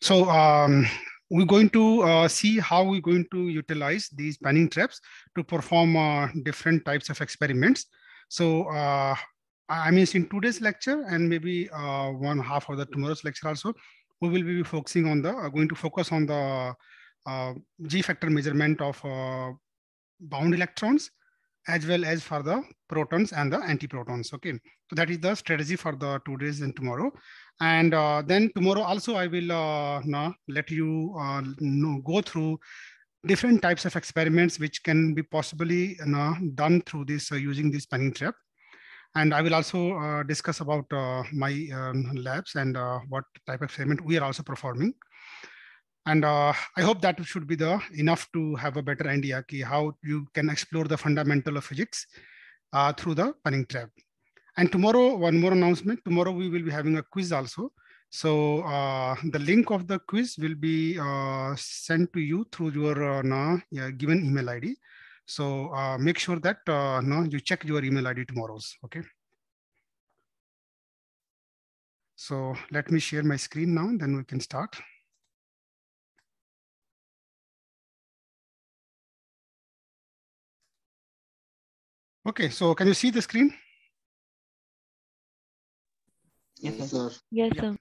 So um, we're going to uh, see how we're going to utilize these panning traps to perform uh, different types of experiments. So uh, I mean, in today's lecture and maybe uh, one half of the tomorrow's lecture also, we will be focusing on the, uh, going to focus on the uh, G factor measurement of bound electrons as well as for the protons and the antiprotons, okay? So that is the strategy for the two days and tomorrow. And uh, then tomorrow also I will uh, no, let you uh, no, go through different types of experiments which can be possibly done through this uh, using this panning trap. And I will also uh, discuss about uh, my um, labs and what type of experiment we are also performing. And I hope that should be the enough to have a better idea how you can explore the fundamental of physics through the Panning trap. And tomorrow, one more announcement. Tomorrow we will be having a quiz also. So uh, the link of the quiz will be uh, sent to you through your uh, yeah, given email ID. So uh, make sure that uh, no, you check your email ID tomorrow's, okay? So let me share my screen now, then we can start. Okay, so can you see the screen? Yes, sir. Yes, sir.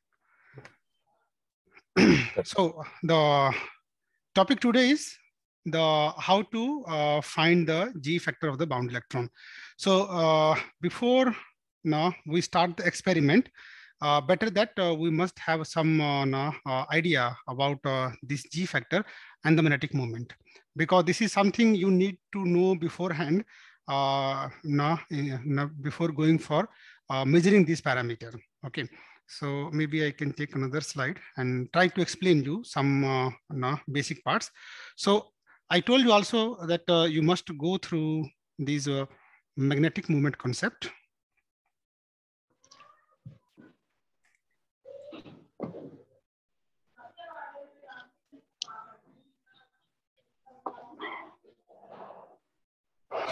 so the topic today is the how to uh, find the G factor of the bound electron. So uh, before now we start the experiment, uh, better that uh, we must have some uh, uh, idea about this G factor and the magnetic moment, because this is something you need to know beforehand uh, eh, before going for measuring this parameter. Okay, so maybe I can take another slide and try to explain you some uh, basic parts. So I told you also that uh, you must go through these uh, magnetic movement concept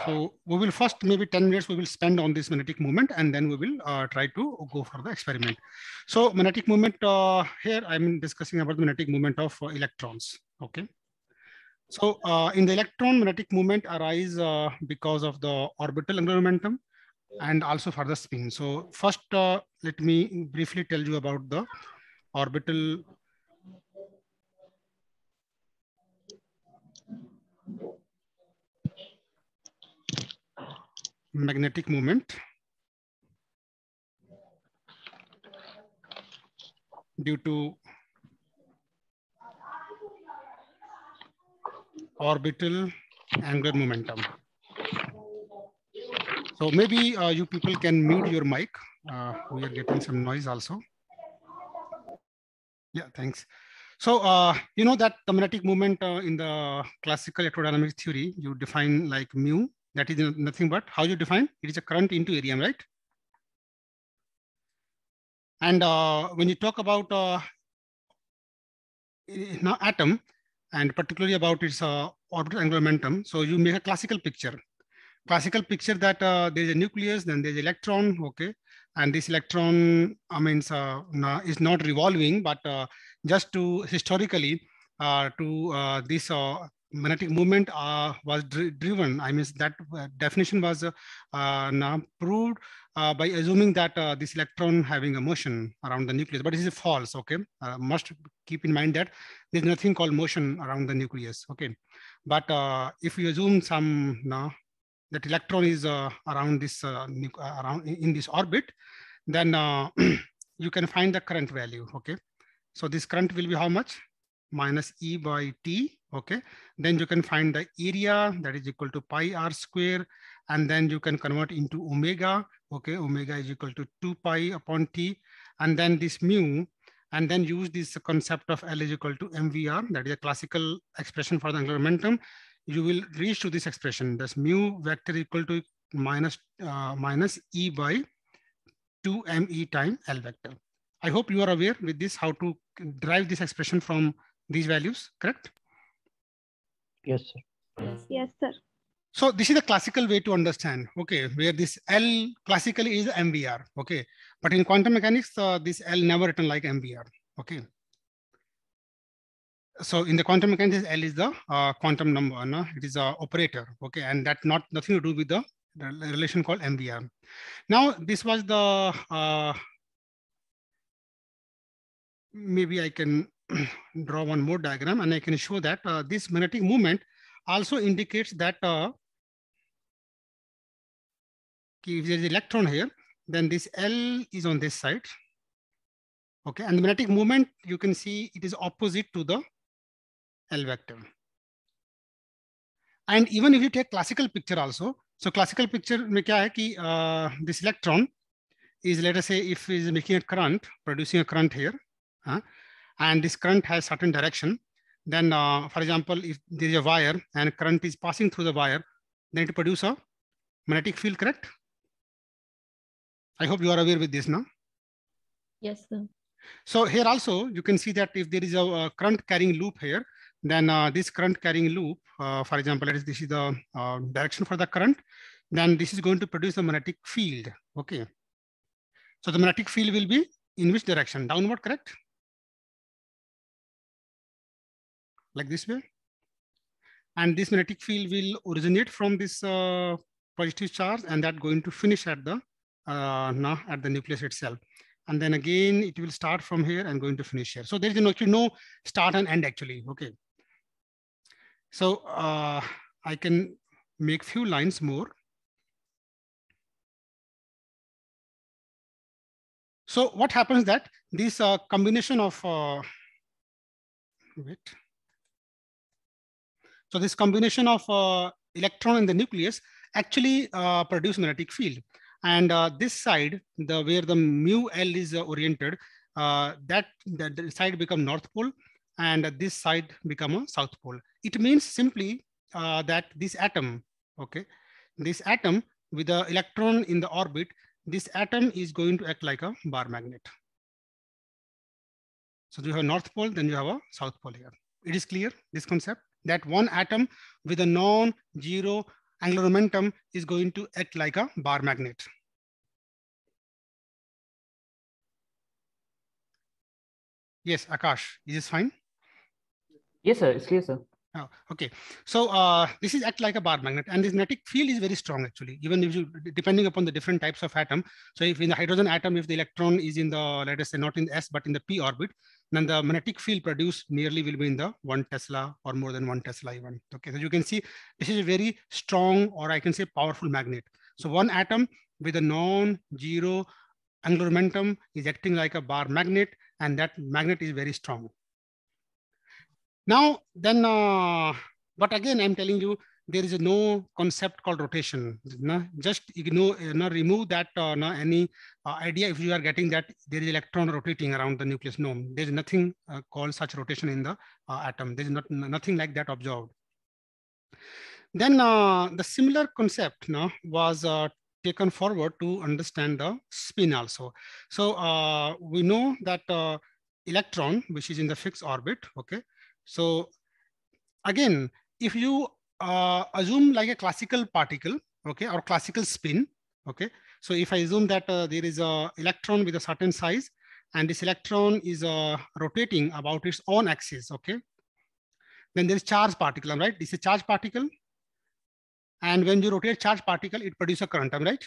So we will first maybe 10 minutes we will spend on this magnetic moment and then we will uh, try to go for the experiment. So magnetic moment uh, here I'm discussing about the magnetic moment of uh, electrons. Okay. So uh, in the electron magnetic moment arise uh, because of the orbital angular momentum and also for the spin. So first uh, let me briefly tell you about the orbital magnetic moment due to orbital angular momentum. So maybe uh, you people can mute your mic. Uh, we are getting some noise also. Yeah, thanks. So uh, you know that the magnetic moment uh, in the classical electrodynamics theory, you define like mu that is nothing but how you define it is a current into area, right? And uh, when you talk about uh, atom, and particularly about its uh, orbital angular momentum, so you make a classical picture. Classical picture that uh, there is a nucleus, then there's electron, okay, and this electron, I mean, uh, is not revolving, but uh, just to historically uh, to uh, this magnetic movement uh, was driven. I mean, that uh, definition was uh, uh, now proved by assuming that this electron having a motion around the nucleus, but this is false, okay? must keep in mind that there's nothing called motion around the nucleus, okay? But if you assume some, now that electron is around this, around in this orbit, then you can find the current value, okay? So this current will be how much? minus E by T, okay? Then you can find the area that is equal to pi R square, and then you can convert into omega, okay? Omega is equal to two pi upon T, and then this mu, and then use this concept of L is equal to MVR, that is a classical expression for the angular momentum. You will reach to this expression, this mu vector equal to minus, uh, minus E by 2 ME time L vector. I hope you are aware with this how to derive this expression from these values, correct? Yes, sir. Yes, yes sir. So this is the classical way to understand, okay, where this L classically is MVR, okay. But in quantum mechanics, uh, this L never written like MVR, okay. So in the quantum mechanics, L is the uh, quantum number, no? it is a operator, okay. And that not nothing to do with the, the relation called MVR. Now, this was the, uh, maybe I can draw one more diagram and I can show that uh, this magnetic moment also indicates that uh, if there's electron here, then this L is on this side. Okay, and the magnetic moment, you can see it is opposite to the L vector. And even if you take classical picture also, so classical picture में क्या है uh, this electron is let us say if is making a current, producing a current here, uh, and this current has certain direction, then uh, for example, if there is a wire and current is passing through the wire, then it produces a magnetic field, correct? I hope you are aware with this now. Yes, sir. So here also, you can see that if there is a, a current carrying loop here, then uh, this current carrying loop, uh, for example, this is the uh, direction for the current, then this is going to produce a magnetic field, okay? So the magnetic field will be in which direction? Downward, correct? like this way. And this magnetic field will originate from this uh, positive charge and that going to finish at the uh, at the nucleus itself. And then again, it will start from here and going to finish here. So there is no, actually no start and end actually, okay. So uh, I can make few lines more. So what happens that this uh, combination of, uh, wait, so this combination of uh, electron and the nucleus actually uh, produce magnetic field. And uh, this side, the where the mu L is uh, oriented, uh, that, that side become north pole and this side become a south pole. It means simply uh, that this atom, okay, this atom with the electron in the orbit, this atom is going to act like a bar magnet. So you have north pole, then you have a south pole here. It is clear, this concept? that one atom with a non-zero angular momentum is going to act like a bar magnet. Yes, Akash, is this fine? Yes, sir, it's clear, sir. Oh, okay, so uh, this is act like a bar magnet and this magnetic field is very strong actually, even if you, depending upon the different types of atom. So if in the hydrogen atom, if the electron is in the, let us say not in the S, but in the P orbit, then the magnetic field produced nearly will be in the one Tesla or more than one Tesla even. Okay, so you can see this is a very strong or I can say powerful magnet. So one atom with a non-zero angular momentum is acting like a bar magnet and that magnet is very strong. Now, then, uh, but again, I'm telling you there is no concept called rotation. No? Just ignore, uh, no, remove that uh, no, any uh, idea if you are getting that there is electron rotating around the nucleus. No, there is nothing uh, called such rotation in the uh, atom. There is not, nothing like that observed. Then the similar concept no, was taken forward to understand the spin also. So we know that electron, which is in the fixed orbit, okay? So again, if you uh, assume like a classical particle, okay, or classical spin, okay. So if I assume that uh, there is a electron with a certain size, and this electron is uh, rotating about its own axis, okay. Then there is charge particle, right? This is charge particle, and when you rotate charge particle, it produces a current, right?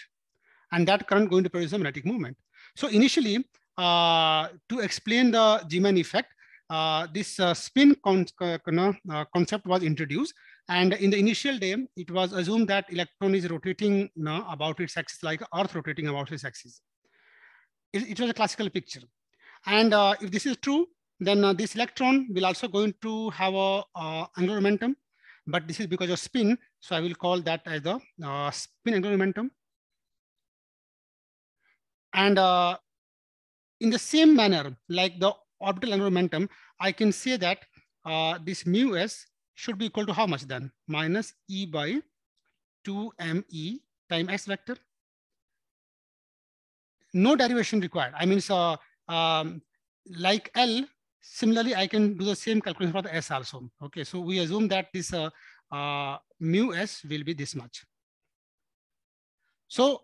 And that current going to produce a magnetic moment. So initially, uh, to explain the g-man effect, uh, this uh, spin con uh, uh, concept was introduced and in the initial day, it was assumed that electron is rotating you about its axis like Earth rotating about its axis. It, it was a classical picture. And uh, if this is true, then uh, this electron will also going to have a angular momentum, but this is because of spin. So I will call that as the uh, spin angular momentum. And uh, in the same manner, like the orbital angular momentum, I can say that uh, this mu s should be equal to how much then? Minus E by 2ME time X vector. No derivation required. I mean, so um, like L, similarly, I can do the same calculation for the S also. Okay, so we assume that this uh, uh, mu S will be this much. So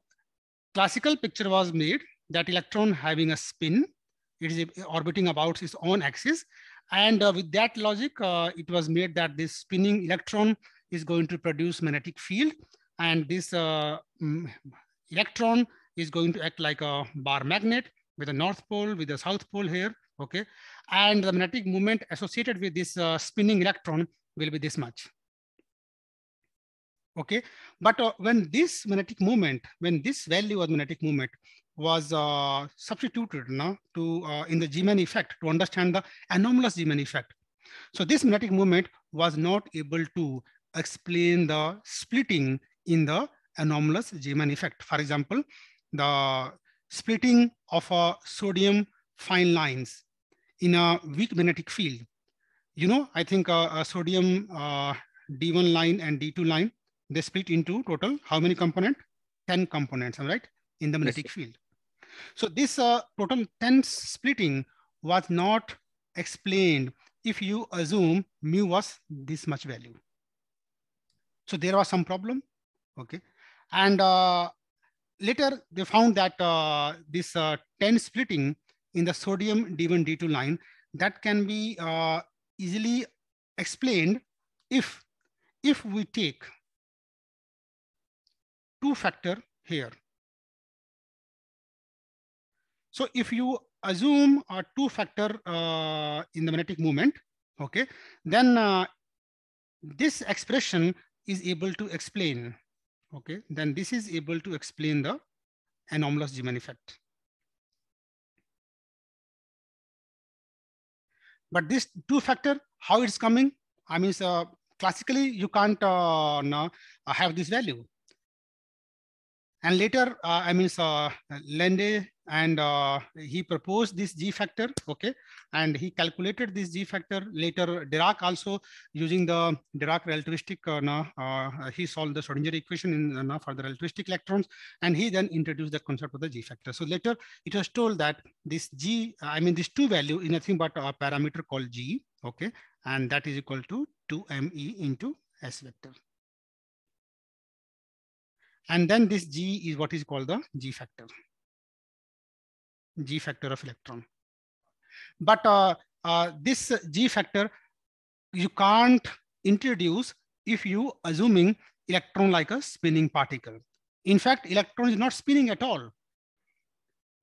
classical picture was made that electron having a spin, it is orbiting about its own axis and uh, with that logic, uh, it was made that this spinning electron is going to produce magnetic field. And this uh, electron is going to act like a bar magnet with a north pole, with a south pole here, okay? And the magnetic moment associated with this uh, spinning electron will be this much okay but uh, when this magnetic moment when this value of magnetic moment was uh, substituted no, to, uh, in the Zeeman effect to understand the anomalous Zeeman effect. So this magnetic moment was not able to explain the splitting in the anomalous Zeeman effect. For example, the splitting of a uh, sodium fine lines in a weak magnetic field. You know, I think a uh, uh, sodium uh, D1 line and D2 line, they split into total how many component? 10 components, all right, in the magnetic yes. field. So this uh, proton 10 splitting was not explained if you assume mu was this much value. So there was some problem, okay? And uh, later they found that uh, this uh, 10 splitting in the sodium D1, D2 line that can be uh, easily explained if, if we take two factor here so if you assume a two factor uh, in the magnetic moment, okay, then uh, this expression is able to explain, okay, then this is able to explain the anomalous Zeeman effect. But this two factor, how it's coming, I mean, so classically you can't uh, uh have this value and later, uh, I mean, uh, Lende and uh, he proposed this G factor, okay? And he calculated this G factor. Later, Dirac also using the Dirac relativistic, uh, uh he solved the Schrodinger equation in, uh, for the relativistic electrons. And he then introduced the concept of the G factor. So later it was told that this G, uh, I mean, this two value is nothing but a parameter called G, okay? And that is equal to 2ME into S vector. And then this G is what is called the G factor, G factor of electron. But uh, uh, this G factor, you can't introduce if you assuming electron like a spinning particle. In fact, electron is not spinning at all.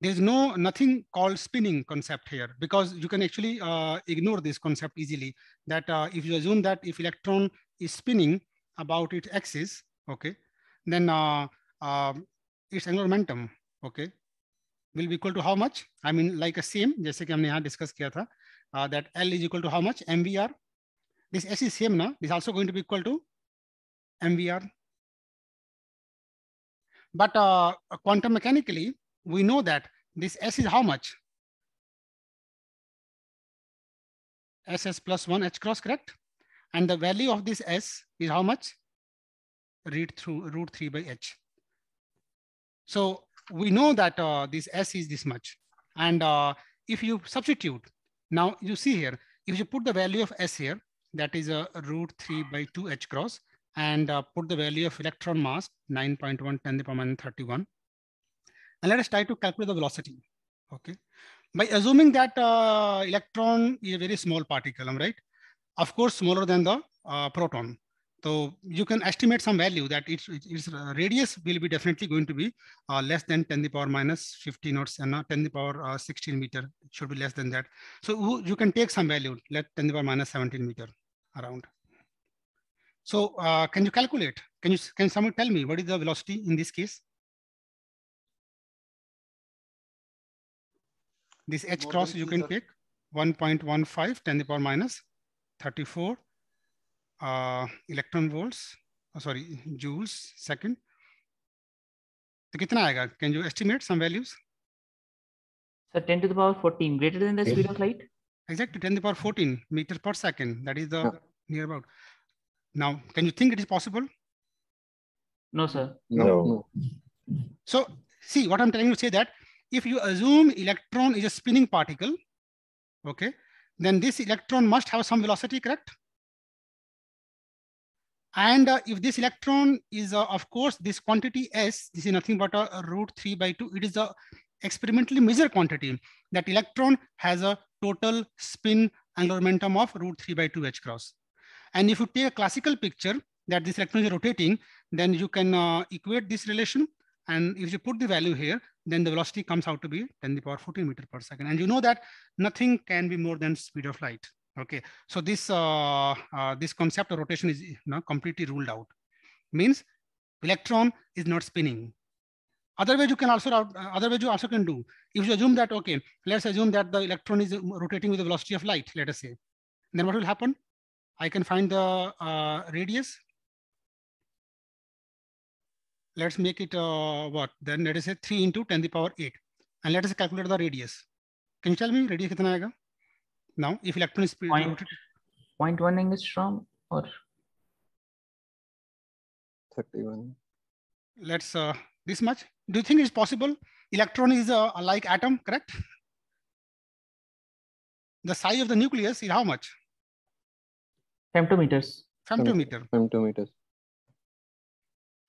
There's no nothing called spinning concept here because you can actually uh, ignore this concept easily that uh, if you assume that if electron is spinning about its axis, okay, then uh, uh, its angular momentum, okay, will be equal to how much? I mean, like a same, just like we discussed here, that L is equal to how much? MVR. This S is same now. This is also going to be equal to MVR. But uh, quantum mechanically, we know that this S is how much? SS plus one H cross, correct? And the value of this S is how much? read through root 3 by h. So we know that uh, this s is this much. And uh, if you substitute, now you see here, if you put the value of s here, that is a uh, root 3 by 2 h cross, and uh, put the value of electron mass, 9.1 10 to the power minus 31. And let us try to calculate the velocity. Okay. By assuming that uh, electron is a very small particle, right? Of course, smaller than the uh, proton. So you can estimate some value that its, its radius will be definitely going to be uh, less than 10 to the power minus 15 uh, or 10 to the power uh, 16 meter should be less than that. So you can take some value, let 10 to the power minus 17 meter around. So uh, can you calculate? Can you can someone tell me what is the velocity in this case? This h cross you can pick 1.15 10 the power minus 34 uh, volts, volts sorry joules second तो कितना आएगा Can you estimate some values? So 10 the power 14 greater than the speed of light. exactly 10 to the power 14 meter per second that is the no. near about now can you think it is possible no sir no, no. so see what i'm telling you say that if you assume electron is a spinning particle okay then this electron must have some velocity correct and uh, if this electron is, uh, of course, this quantity S, this is nothing but a, uh, root 3 by 2. It is a experimentally measured quantity. That electron has a total spin angular momentum of root 3 by 2 h cross. And if you take a classical picture that this electron is rotating, then you can uh, equate this relation. And if you put the value here, then the velocity comes out to be 10 to the power 14 meter per second. And you know that nothing can be more than speed of light. Okay, so this uh, uh, this concept of rotation is you know, completely ruled out. Means electron is not spinning. Otherwise, you can also uh, otherwise you also can do. If you assume that okay, let's assume that the electron is uh, rotating with the velocity of light. Let us say, then what will happen? I can find the uh, radius. Let's make it uh, what? Then let us say three into ten to the power eight, and let us calculate the radius. Can you tell me radius कितना आएगा? Now, if electron is point, point 0.1 angstrom or 31. Let's uh, this much. Do you think it's possible? Electron is uh, a like atom, correct? The size of the nucleus is how much? Femtometers. Femtometer. Femtometers.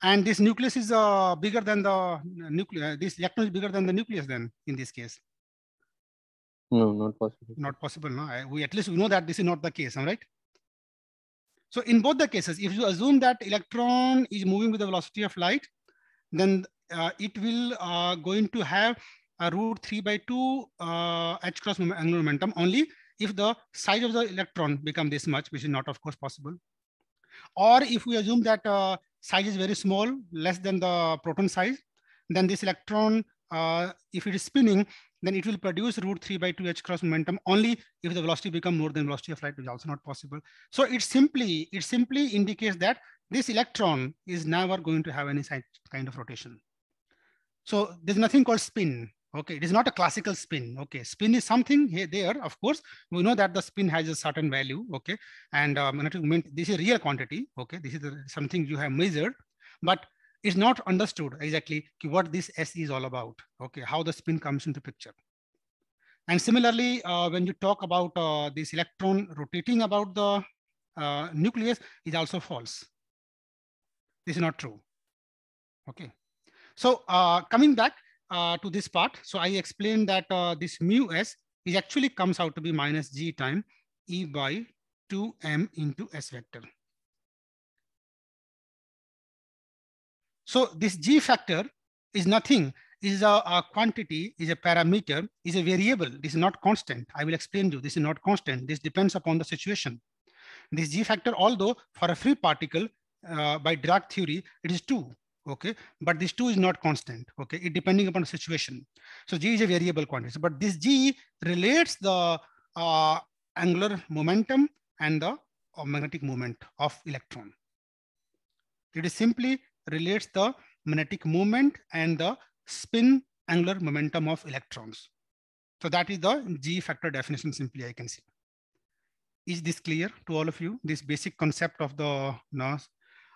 And this nucleus is uh, bigger than the nucleus. Uh, this electron is bigger than the nucleus. Then, in this case, no, not possible. Not possible. No, I, we at least we know that this is not the case. Am right? So in both the cases, if you assume that electron is moving with the velocity of light, then uh, it will uh, going to have a root three by two uh, h cross angular momentum only if the size of the electron become this much, which is not of course possible. Or if we assume that uh, size is very small, less than the proton size, then this electron, uh, if it is spinning, then it will produce root 3 by 2 h cross momentum only if the velocity become more than velocity of light, which is also not possible. So it simply, it simply indicates that this electron is never going to have any kind of rotation. So there's nothing called spin. Okay, it is not a classical spin. Okay, spin is something here, there, of course. We know that the spin has a certain value. Okay, and um, this is real quantity. Okay, this is something you have measured. But is not understood exactly what this S is all about, okay, how the spin comes into picture. And similarly, uh, when you talk about uh, this electron rotating about the uh, nucleus is also false. This is not true, okay. So uh, coming back uh, to this part, so I explained that uh, this mu S is actually comes out to be minus G time E by 2M into S vector. So this G factor is nothing, is a, a, quantity, is a parameter, is a variable. This is not constant. I will explain to you, this is not constant. This depends upon the situation. This G factor, although for a free particle, uh, by Dirac theory, it is two, okay? But this two is not constant, okay? It depending upon the situation. So G is a variable quantity, so, but this G relates the uh, angular momentum and the uh, magnetic moment of electron. It is simply relates the magnetic moment and the spin angular momentum of electrons. So that is the G factor definition simply I can see. Is this clear to all of you? This basic concept of the you know,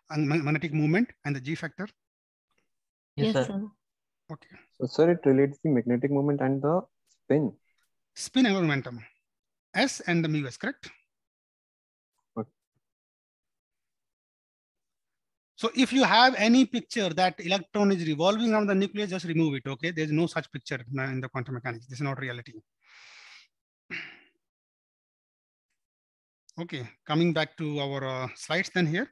magnetic movement and the G factor? Yes, yes sir. sir. Okay. So sir, it relates the magnetic moment and the spin. Spin angular momentum. S and the mu is correct? So if you have any picture that electron is revolving around the nucleus, just remove it, okay? There's no such picture in the quantum mechanics. This is not reality. Okay, coming back to our uh, slides then here.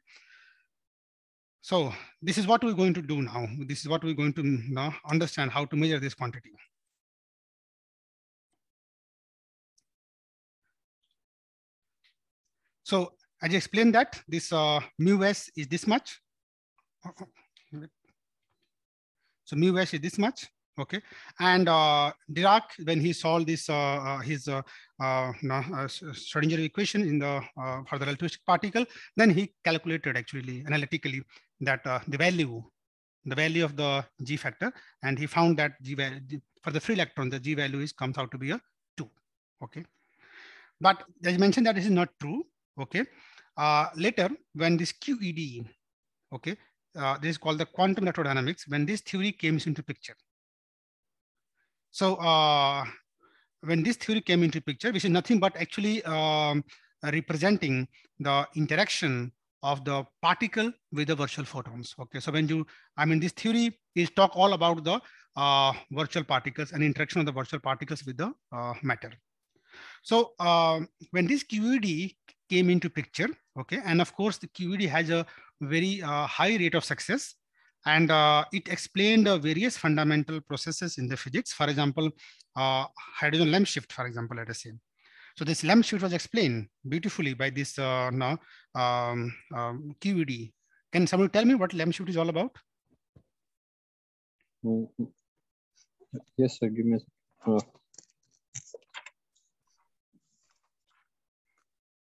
So this is what we're going to do now. This is what we're going to mm, now understand how to measure this quantity. So as I explained that this uh, mu s is this much so mu h is this much okay and uh, dirac when he solved this uh, uh his uh, uh, uh, schrodinger equation in the for the relativistic particle then he calculated actually analytically that the value the value of the g factor and he found that g value for the free electron the g value is comes out to be a 2 okay but as mentioned that this is not true okay later when this qed okay uh, this is called the quantum electrodynamics, when this theory came into picture. So uh, when this theory came into picture, which is nothing but actually um, representing the interaction of the particle with the virtual photons. Okay, so when you, I mean, this theory is talk all about the uh, virtual particles and interaction of the virtual particles with the uh, matter. So uh, when this QED came into picture, okay, and of course the QED has a very uh, high rate of success and uh, it explained uh, various fundamental processes in the physics. For example, uh, hydrogen lamp shift, for example, let us say. So this lamp shift was explained beautifully by this uh, now um, um, QED. Can someone tell me what lamp shift is all about? Yes, sir. Give me.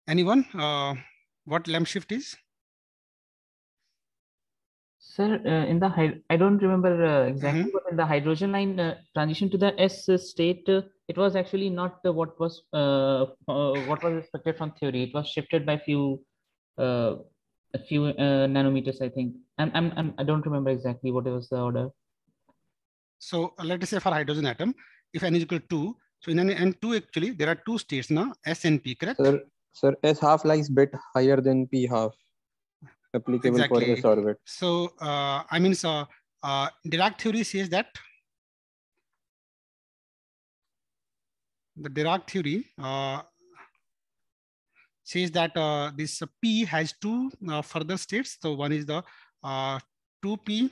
Anyone? Uh, what lamp shift is? Sir, uh, in the I don't remember uh, exactly, mm-hmm. but in the hydrogen line uh, transition to the S state, uh, it was actually not uh, what was uh, what was expected from theory. It was shifted by few a few nanometers, I think. I'm, I'm, I'm I don't remember exactly what was the order. So let us say for hydrogen atom, if n is equal to two, so in n n two actually there are two states now, S and P, correct? Sir, sir S half lies bit higher than P half applicable exactly. for this orbit. So, uh, I mean, so uh, Dirac theory says that the Dirac theory uh, says that uh, this P has two uh, further states. So one is the 2P, uh,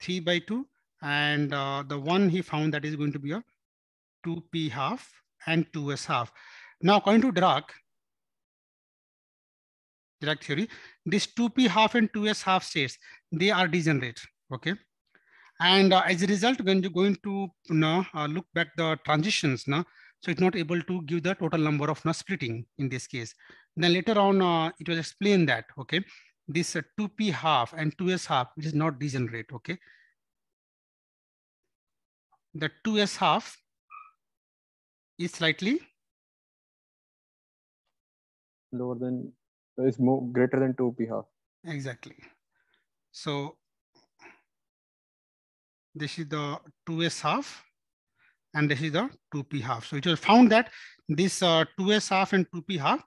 3 by 2, and uh, the one he found that is going to be a 2P half and 2S half. Now, according to Dirac, Direct theory, this 2p half and 2s half states, they are degenerate, okay? And uh, as a result, when you're going to you know, uh, look back the transitions, now, so it's not able to give the total number of now splitting in this case. Then later on, uh, it was explained that, okay, this 2p uh, half and 2s half, is not degenerate, okay? The 2s half is slightly lower than is more greater than 2 half. Exactly. So this is the 2s half and this is the 2p half. So it was found that this uh, 2s half and 2p half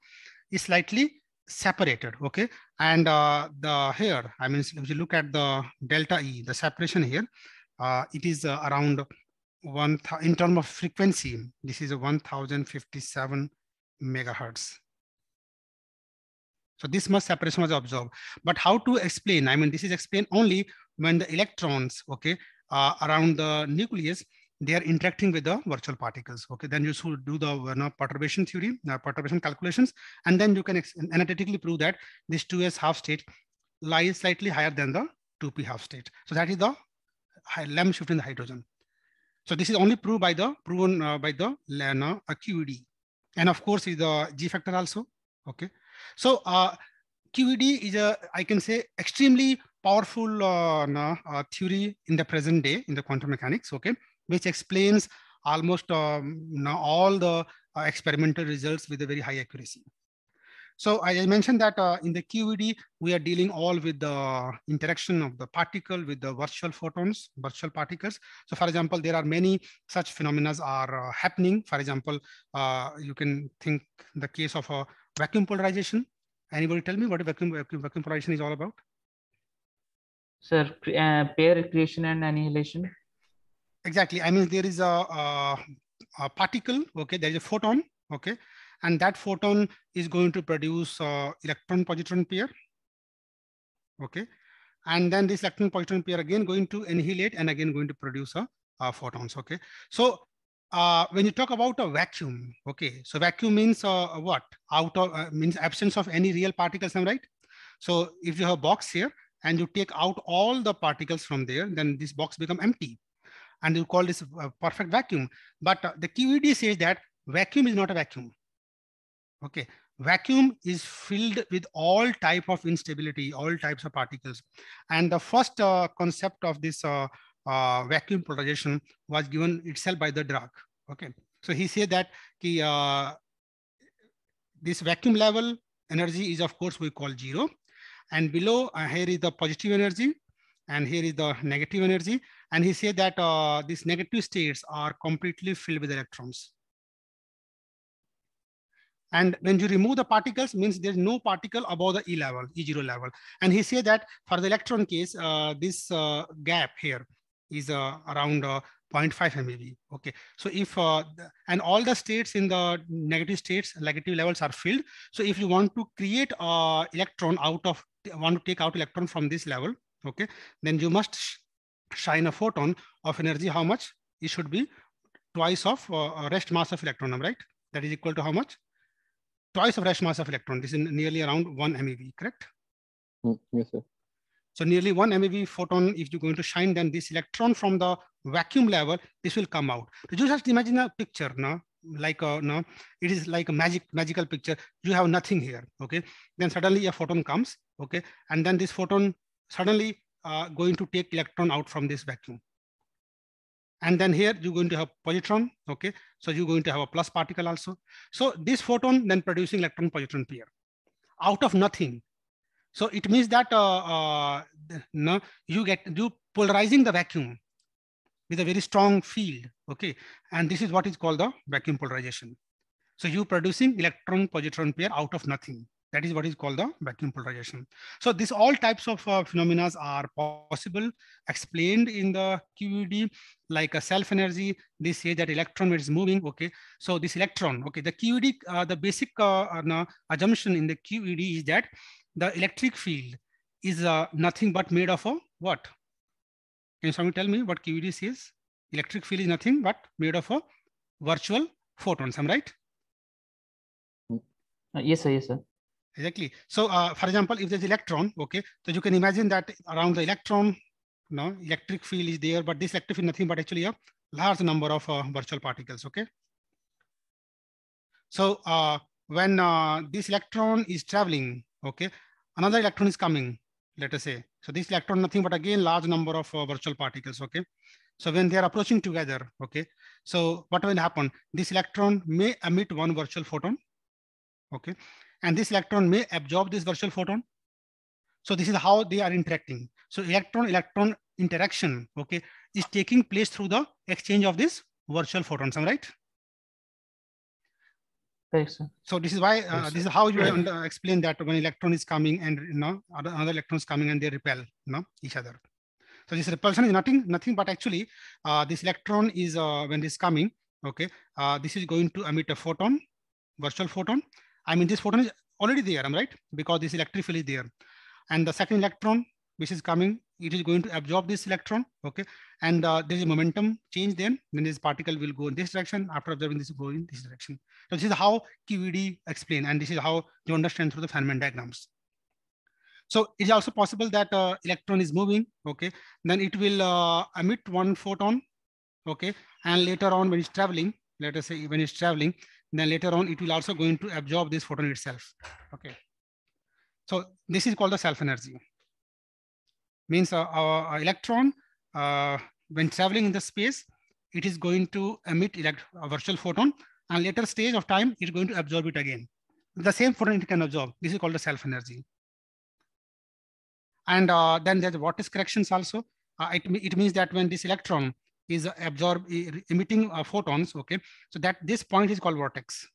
is slightly separated, okay? And uh, the here, I mean, if you look at the delta E, the separation here, uh, it is uh, around one, in term of frequency, this is a 1057 megahertz. So this much separation was observed. But how to explain? I mean, this is explained only when the electrons, okay, uh, around the nucleus, they are interacting with the virtual particles. Okay, then you should do the you know, perturbation theory, uh, perturbation calculations, and then you can analytically prove that this 2s half state lies slightly higher than the 2p half state. So that is the lamb shift in the hydrogen. So this is only proved by the proven uh, by the Lana QED, and of course is the G factor also. Okay, so uh, QED is a, I can say, extremely powerful uh, uh, theory in the present day in the quantum mechanics, okay, which explains almost um, all the uh, experimental results with a very high accuracy. So I mentioned that uh, in the QED, we are dealing all with the interaction of the particle with the virtual photons, virtual particles. So for example, there are many such phenomena are uh, happening. For example, uh, you can think the case of a vacuum polarization. Anybody tell me what vacuum, vacuum, vacuum polarization is all about? Sir, uh, pair creation and annihilation. Exactly. I mean, there is a, a, uh, a particle, okay, there is a photon, okay and that photon is going to produce uh, electron positron pair. Okay. And then this electron positron pair again going to annihilate and again going to produce a, uh, a uh, photons. Okay. So uh, when you talk about a vacuum, okay. So vacuum means uh, what? Out of uh, means absence of any real particles. I'm right. So if you have a box here and you take out all the particles from there, then this box become empty and you call this a perfect vacuum. But the QED says that vacuum is not a vacuum okay vacuum is filled with all type of instability all types of particles and the first uh, concept of this uh, uh, vacuum polarization was given itself by the Dirac okay so he said that ki, uh, this vacuum level energy is of course we call zero and below uh, here is the positive energy and here is the negative energy and he said that uh, these negative states are completely filled with electrons and when you remove the particles, means there's no particle above the E level, E0 level. And he said that for the electron case, uh, this uh, gap here is uh, around uh, 0.5 MeV. Okay, so if uh, and all the states in the negative states, negative levels are filled. So if you want to create a uh, electron out of want to take out electron from this level, okay, then you must shine a photon of energy. How much? It should be twice of uh, rest mass of electron, right? That is equal to how much? twice of fresh mass of electron. This is nearly around one MeV, correct? Mm, yes, sir. So nearly one MeV photon, if you're going to shine, then this electron from the vacuum level, this will come out. So you just imagine a picture no? like a, no, it is like a magic, magical picture. You have nothing here, okay? Then suddenly a photon comes, okay? And then this photon suddenly uh, going to take electron out from this vacuum, and then here you're going to have positron, okay? So you're going to have a plus particle also. So this photon then producing electron positron pair out of nothing. So it means that uh, uh, no, you get you polarizing the vacuum with a very strong field, okay? And this is what is called the vacuum polarization. So you producing electron positron pair out of nothing. That is what is called the vacuum polarization. So these all types of uh, phenomena are possible, explained in the QED, like a self-energy. They say that electron is moving, okay? So this electron, okay, the QED, uh, the basic uh, uh assumption in the QED is that the electric field is uh, nothing but made of a what? Can someone tell me what QED is? Electric field is nothing but made of a virtual photons, am I right? yes, sir, yes, sir. Exactly. So uh, for example, if there's electron, okay, so you can imagine that around the electron, you know, electric field is there, but this electric field nothing but actually a large number of uh, virtual particles, okay? So uh, when uh, this electron is traveling, okay, another electron is coming, let us say. So this electron nothing but again, large number of uh, virtual particles, okay? So when they are approaching together, okay, so what will happen? This electron may emit one virtual photon, okay and this electron may absorb this virtual photon. So this is how they are interacting. So electron-electron interaction, okay, is taking place through the exchange of this virtual photon. am right? Yes, so this is why, uh, this is how you uh, explain that when electron is coming and you know, another electron is coming and they repel you know, each other. So this repulsion is nothing, nothing but actually uh, this electron is, uh, when it's coming, okay, uh, this is going to emit a photon, virtual photon, I mean, this photon is already there, I'm right? Because this electric field is there. And the second electron, which is coming, it is going to absorb this electron, okay? And uh, there is a momentum change then, then this particle will go in this direction. After observing this, go in this direction. So this is how QED explain, and this is how you understand through the Feynman diagrams. So it is also possible that uh, electron is moving, okay? Then it will uh, emit one photon, okay? And later on when it's traveling, let us say when it's traveling, then later on, it will also going to absorb this photon itself. Okay. So this is called the self energy. Means uh, our electron, uh, when traveling in the space, it is going to emit a virtual photon and later stage of time, it's going to absorb it again. The same photon it can absorb. This is called the self energy. And uh, then there's the vortex corrections also. Uh, it, it means that when this electron is absorb emitting uh, photons. Okay, so that this point is called vortex.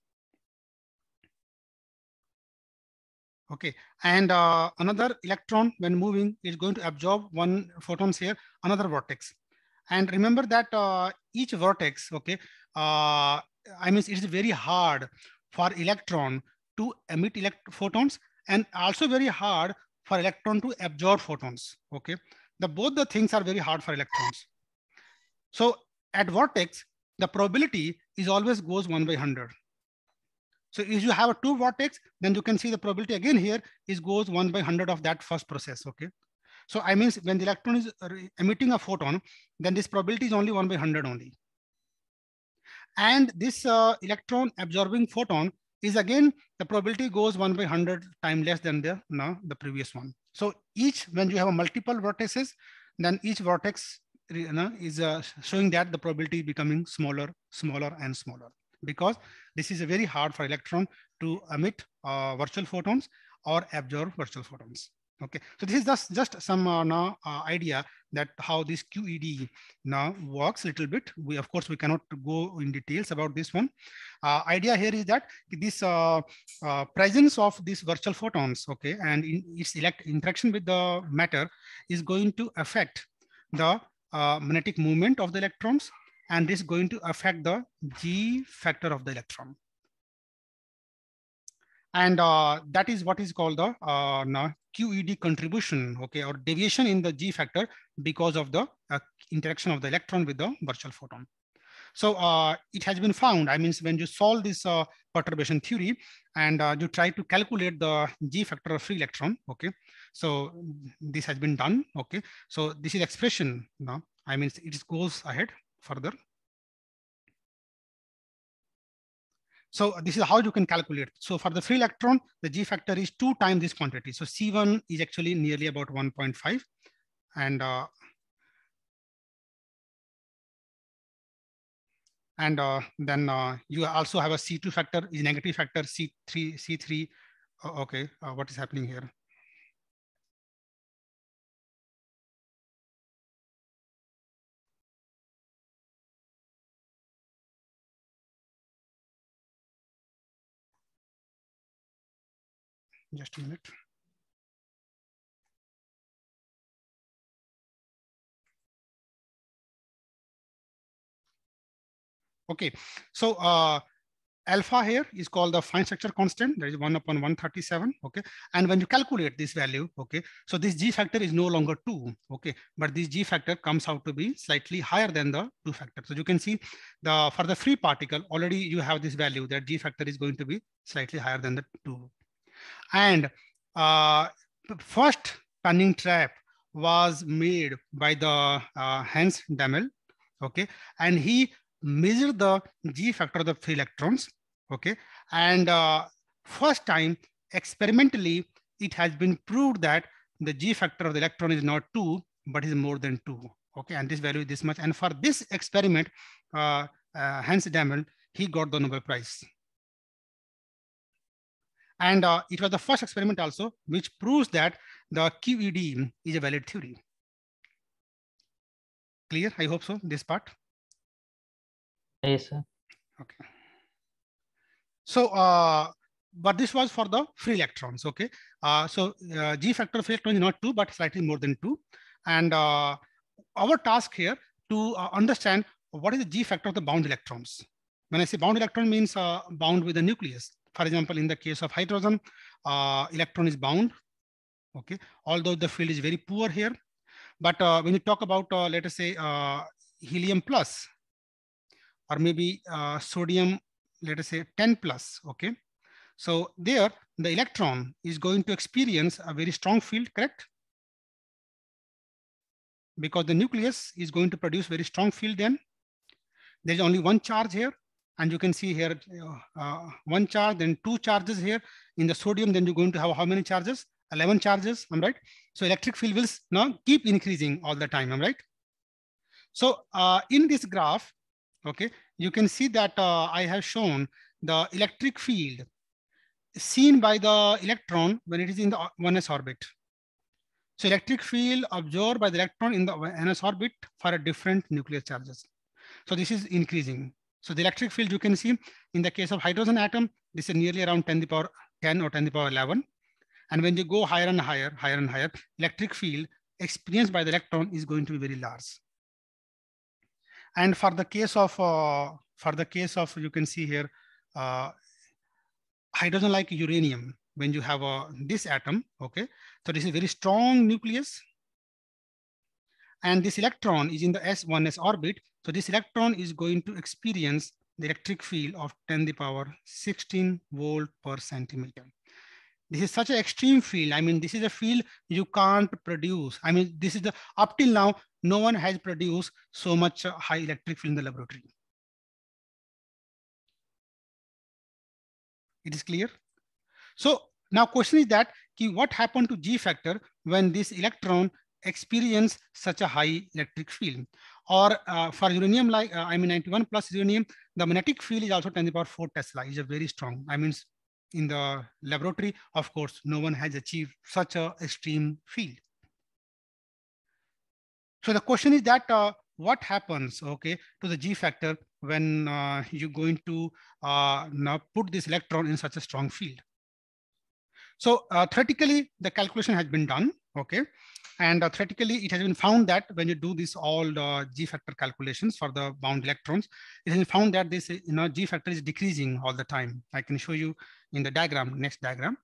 Okay, and uh, another electron when moving is going to absorb one photons here, another vortex. And remember that uh, each vortex, okay, uh, I mean, it is very hard for electron to emit elect photons and also very hard for electron to absorb photons. Okay, the both the things are very hard for electrons. So at vortex, the probability is always goes 1 by 100. So if you have a two vortex, then you can see the probability again here is goes 1 by 100 of that first process, okay? So I mean, when the electron is uh, emitting a photon, then this probability is only 1 by 100 only. And this uh, electron absorbing photon is again, the probability goes 1 by 100 time less than the, no, the previous one. So each, when you have a multiple vortices, then each vortex you know, is uh, showing that the probability is becoming smaller, smaller and smaller because this is a very hard for electron to emit uh, virtual photons or absorb virtual photons. Okay, so this is just, just some uh, now uh, idea that how this QED now works a little bit. We, of course, we cannot go in details about this one. Uh, idea here is that this uh, uh, presence of these virtual photons, okay, and its elect interaction with the matter is going to affect the uh, magnetic movement of the electrons and this is going to affect the G factor of the electron. And uh, that is what is called the uh, QED contribution, okay, or deviation in the G factor because of the uh, interaction of the electron with the virtual photon. So uh, it has been found, I mean, when you solve this uh, perturbation theory and uh, you try to calculate the G factor of free electron, okay, so this has been done. Okay. So this is expression now. I mean, it goes ahead further. So this is how you can calculate. So for the free electron, the G factor is two times this quantity. So C1 is actually nearly about 1.5 and uh, and uh, then uh, you also have a C2 factor is negative factor C3 C3 okay uh, what is happening here Just a minute. Okay, so uh, alpha here is called the fine structure constant. That is 1 upon 137, okay? And when you calculate this value, okay, so this G factor is no longer 2, okay? But this G factor comes out to be slightly higher than the 2 factor. So you can see the for the free particle, already you have this value that G factor is going to be slightly higher than the 2, and uh, first cunning trap was made by the uh, Hans Damel, okay? And he measured the G factor of the free electrons, okay? And uh, first time experimentally, it has been proved that the G factor of the electron is not two, but is more than two, okay? And this value is this much. And for this experiment, uh, uh Hans Damel, he got the Nobel Prize, and uh, it was the first experiment also, which proves that the QED is a valid theory. Clear? I hope so, this part. Yes, sir. Okay. So, uh, but this was for the free electrons, okay? Uh, so uh, G factor of electrons is not two, but slightly more than two. And uh, our task here to uh, understand what is the G factor of the bound electrons. When I say bound electron means uh, bound with the nucleus. For example, in the case of hydrogen, uh, electron is bound, okay? Although the field is very poor here, but uh, when you talk about, uh, let us say, uh, helium plus, or maybe uh, sodium, let us say 10 plus, okay? So there, the electron is going to experience a very strong field, correct? Because the nucleus is going to produce very strong field then. There's only one charge here, and you can see here uh, uh, one charge, then two charges here. In the sodium, then you're going to have how many charges? 11 charges, I'm right? So electric field will now keep increasing all the time, I'm right? So uh, in this graph, okay, you can see that uh, I have shown the electric field seen by the electron when it is in the 1s orbit. So electric field absorbed by the electron in the 1s orbit for a different nuclear charges. So this is increasing. So the electric field you can see in the case of hydrogen atom, this is nearly around 10 to the power 10 or 10 to the power 11. And when you go higher and higher, higher and higher, electric field experienced by the electron is going to be very large. And for the case of, uh, for the case of, you can see here, uh, hydrogen like uranium, when you have uh, this atom, okay? So this is very strong nucleus and this electron is in the S1s orbit. So this electron is going to experience the electric field of 10 to the power 16 volt per centimeter. This is such an extreme field. I mean, this is a field you can't produce. I mean, this is the, up till now, no one has produced so much uh, high electric field in the laboratory. It is clear? So now question is that, what happened to G factor when this electron experience such a high electric field. Or uh, for uranium, like uh, I mean 91 plus uranium, the magnetic field is also 10 to the power 4 Tesla, is a very strong. I mean, in the laboratory, of course, no one has achieved such a extreme field. So the question is that uh, what happens, okay, to the G factor when uh, you're going to uh, now put this electron in such a strong field? So uh, theoretically, the calculation has been done okay? And uh, theoretically, it has been found that when you do this all the uh, G factor calculations for the bound electrons, it has been found that this you know, G factor is decreasing all the time. I can show you in the diagram, next diagram.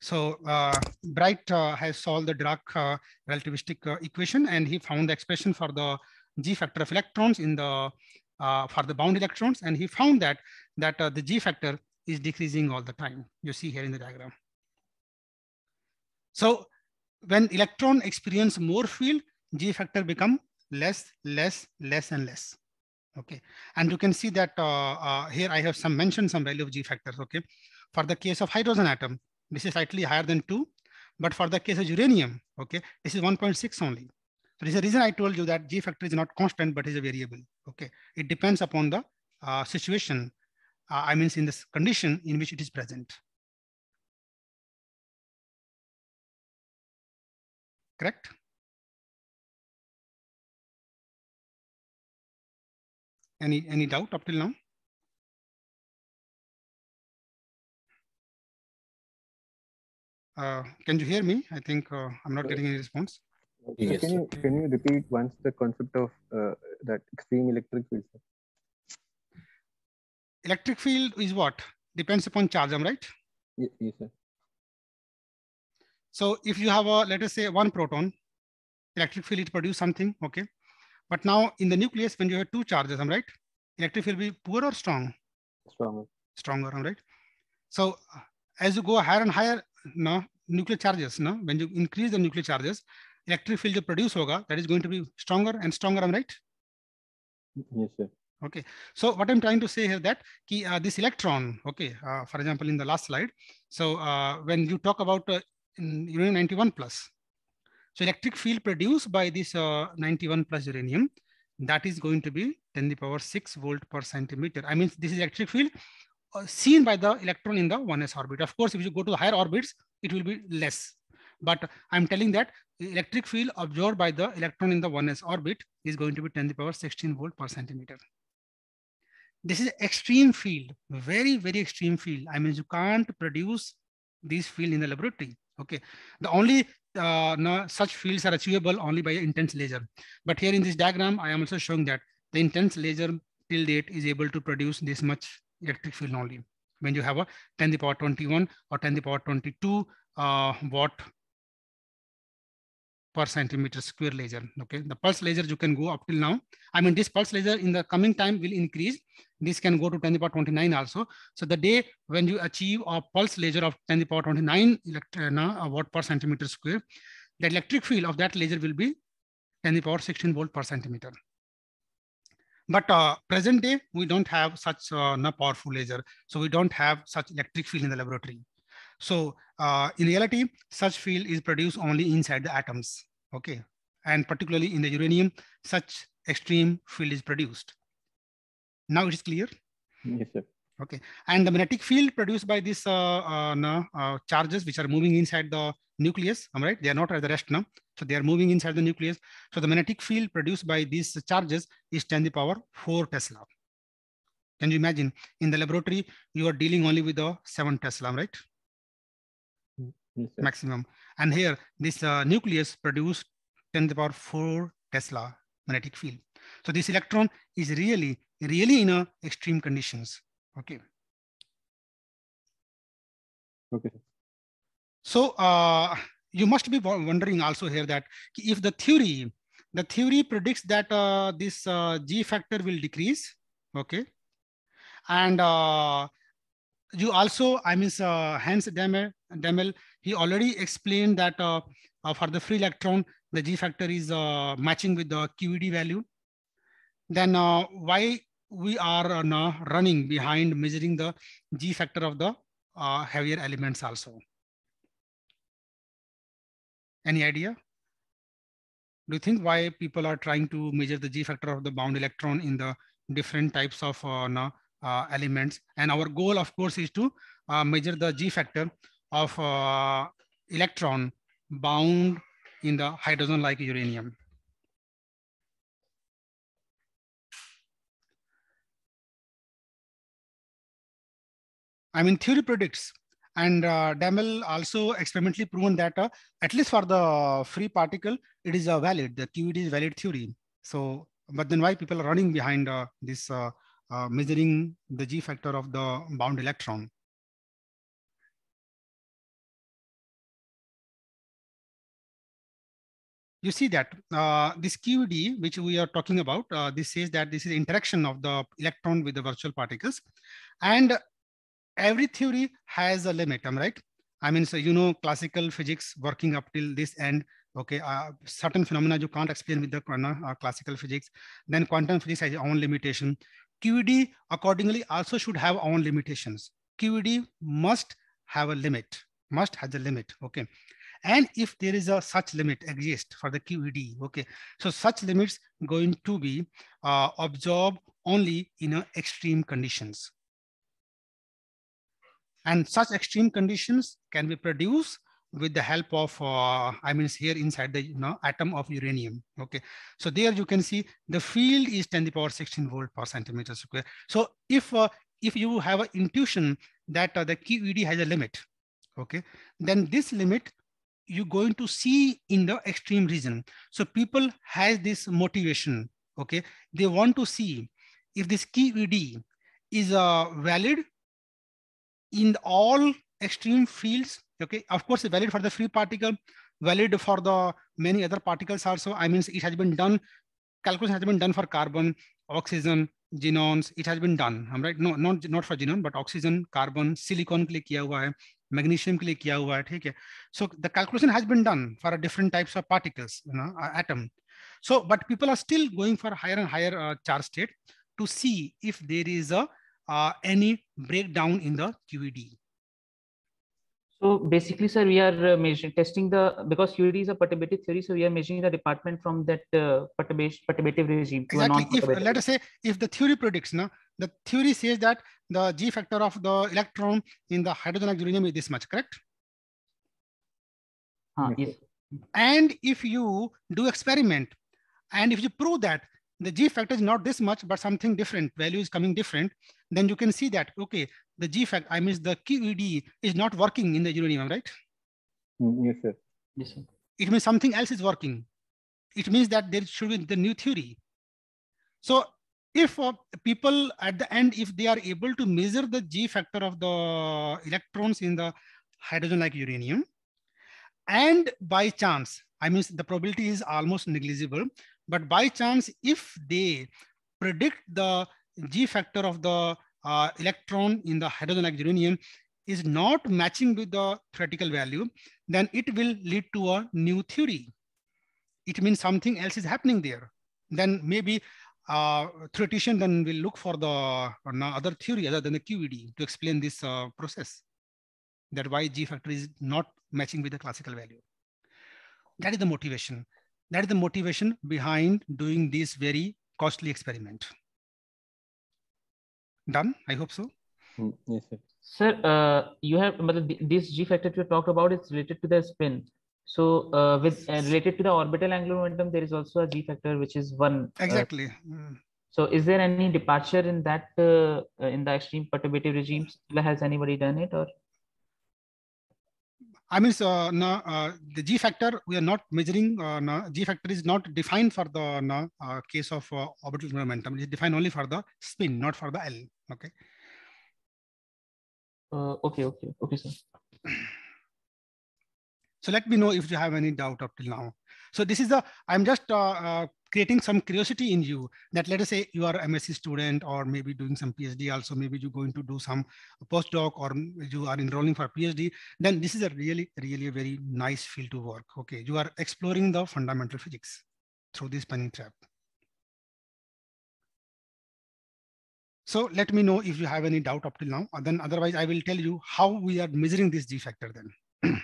So uh, Bright uh, has solved the Dirac uh, relativistic uh, equation, and he found the expression for the G factor of electrons in the uh, for the bound electrons, and he found that that the G factor is decreasing all the time. You see here in the diagram. So when electron experience more field, G factor become less, less, less, and less. Okay, and you can see that uh, uh, here I have some mentioned some value of G factors. Okay, for the case of hydrogen atom, this is slightly higher than two, but for the case of uranium, okay, this is 1.6 only. So this is the reason I told you that G factor is not constant, but is a variable. Okay, it depends upon the uh, situation. Uh, I mean, in this condition in which it is present. correct? Any, any doubt up till now? Uh, can you hear me? I think uh, I'm not getting any response. Yes. can, you, can you repeat once the concept of uh, that extreme electric field? Electric field is what? Depends upon charge, am right? yes sir. So if you have a, let us say one proton, electric field, it produce something, okay? But now in the nucleus, when you have two charges, I'm right? Electric field will be poor or strong? Stronger. Stronger, I'm right? So as you go higher and higher, no, nuclear charges, no? When you increase the nuclear charges, electric field you produce hoga, that is going to be stronger and stronger, I'm right? Yes, sir. Okay, so what I'm trying to say here that key, uh, this electron, okay, uh, for example, in the last slide, so uh, when you talk about uh, in uranium 91 plus. So electric field produced by this uh, 91 plus uranium, that is going to be 10 to the power 6 volt per centimeter. I mean, this is electric field uh, seen by the electron in the 1s orbit. Of course, if you go to higher orbits, it will be less. But I'm telling that electric field absorbed by the electron in the 1s orbit is going to be 10 to the power 16 volt per centimeter. This is extreme field, very, very extreme field. I mean, you can't produce this field in the laboratory. Okay, the only uh, no, such fields are achievable only by intense laser. But here in this diagram, I am also showing that the intense laser till date is able to produce this much electric field only. When you have a 10 to the power 21 or 10 to the power 22 uh, watt per centimeter square laser. Okay, the pulse laser you can go up till now. I mean, this pulse laser in the coming time will increase. This can go to 10 to the power 29 also. So the day when you achieve a pulse laser of 10 to the power 29 electron uh, uh, watt per centimeter square, the electric field of that laser will be 10 to the power 16 volt per centimeter. But uh, present day, we don't have such uh, powerful laser. So we don't have such electric field in the laboratory. So uh, in reality, such field is produced only inside the atoms, okay? And particularly in the uranium, such extreme field is produced. Now it is clear? Yes, sir. Okay, and the magnetic field produced by these uh, uh, uh, charges which are moving inside the nucleus, am right? They are not at the rest now. So they are moving inside the nucleus. So the magnetic field produced by these charges is 10 to the power 4 Tesla. Can you imagine in the laboratory, you are dealing only with the 7 Tesla, right? yes, maximum. And here, this uh, nucleus produced 10 to the power 4 Tesla magnetic field. So this electron is really, really in a extreme conditions. Okay. Okay. So uh, you must be wondering also here that if the theory, the theory predicts that uh, this uh, G factor will decrease, okay? And uh, you also, I mean, uh, Hans Demel, Demel he already explained that uh, uh, for the free electron, the G factor is uh, matching with the QED value. Then why we are now running behind measuring the G factor of the heavier elements also. Any idea? Do you think why people are trying to measure the G factor of the bound electron in the different types of uh, uh, elements? And our goal, of course, is to uh, measure the G factor of uh, electron bound in the hydrogen like uranium. I mean, theory predicts, and uh, Damel also experimentally proven that uh, at least for the free particle, it is uh, valid, the QED is valid theory. So, but then why people are running behind uh, this uh, uh, measuring the G factor of the bound electron? you see that uh, this QED, which we are talking about, uh, this says that this is interaction of the electron with the virtual particles. And every theory has a limit, am right? I mean, so you know, classical physics working up till this end, okay, uh, certain phenomena you can't explain with the uh, uh, classical physics. Then quantum physics has its own limitation. QED accordingly also should have own limitations. QED must have a limit, must have a limit, okay? And if there is a such limit exist for the QED, okay, so such limits going to be uh, observed only in uh, extreme conditions. And such extreme conditions can be produced with the help of, uh, I mean, here inside the you know, atom of uranium. Okay, so there you can see the field is 10 to the power 16 volt per centimeter square. So if uh, if you have an intuition that uh, the QED has a limit, okay, then this limit you're going to see in the extreme region. So people has this motivation, okay? They want to see if this QED is uh, valid in all extreme fields, okay? Of course, valid for the free particle, valid for the many other particles also. I mean, it has been done, calculation has been done for carbon, oxygen, genones, it has been done, I'm right? No, not, not for genome, but oxygen, carbon, silicon के लिए magnesium ke liye so the calculation has been done for different types of particles you know atom so but people are still going for higher and higher uh, charge state to see if there is a uh, any breakdown in the qed so basically, sir, we are uh, measuring, testing the, because QED is a perturbative theory, so we are measuring the department from that uh, perturbative, regime to exactly. a non if, Let us say, if the theory predicts, no, the theory says that the G factor of the electron in the hydrogen uranium is this much, correct? Uh, yes. And if you do experiment, and if you prove that the G factor is not this much, but something different, value is coming different, then you can see that, okay, the G factor, I mean the QED is not working in the uranium, right? Mm, yes, sir. Yes, sir. It means something else is working. It means that there should be the new theory. So if uh, people at the end, if they are able to measure the G factor of the electrons in the hydrogen-like uranium, and by chance, I mean the probability is almost negligible, but by chance, if they predict the G factor of the uh, electron in the hydrogen uranium is not matching with the theoretical value, then it will lead to a new theory. It means something else is happening there. Then maybe uh, theoretician then will look for the uh, other theory other than the QED to explain this uh, process. That why G factor is not matching with the classical value. That is the motivation. That is the motivation behind doing this very costly experiment done i hope so hmm, yes sir, sir uh, you have this g factor you talked about is related to the spin so uh, with uh, related to the orbital angular momentum there is also a g factor which is one uh, exactly mm. so is there any departure in that uh, uh, in the extreme perturbative regimes has anybody done it or I mean, so, no, the G factor, we are not measuring, no, G factor is not defined for the no, case of orbital momentum. It is defined only for the spin, not for the L okay uh, okay okay okay sir so let me know if you have any doubt up till now so this is the i'm just uh, uh, creating some curiosity in you that let us say you are a msc student or maybe doing some phd also maybe you're going to do some postdoc or you are enrolling for phd then this is a really really very nice field to work okay you are exploring the fundamental physics through this bunny trap So let me know if you have any doubt up till now. Then otherwise, I will tell you how we are measuring this G factor then.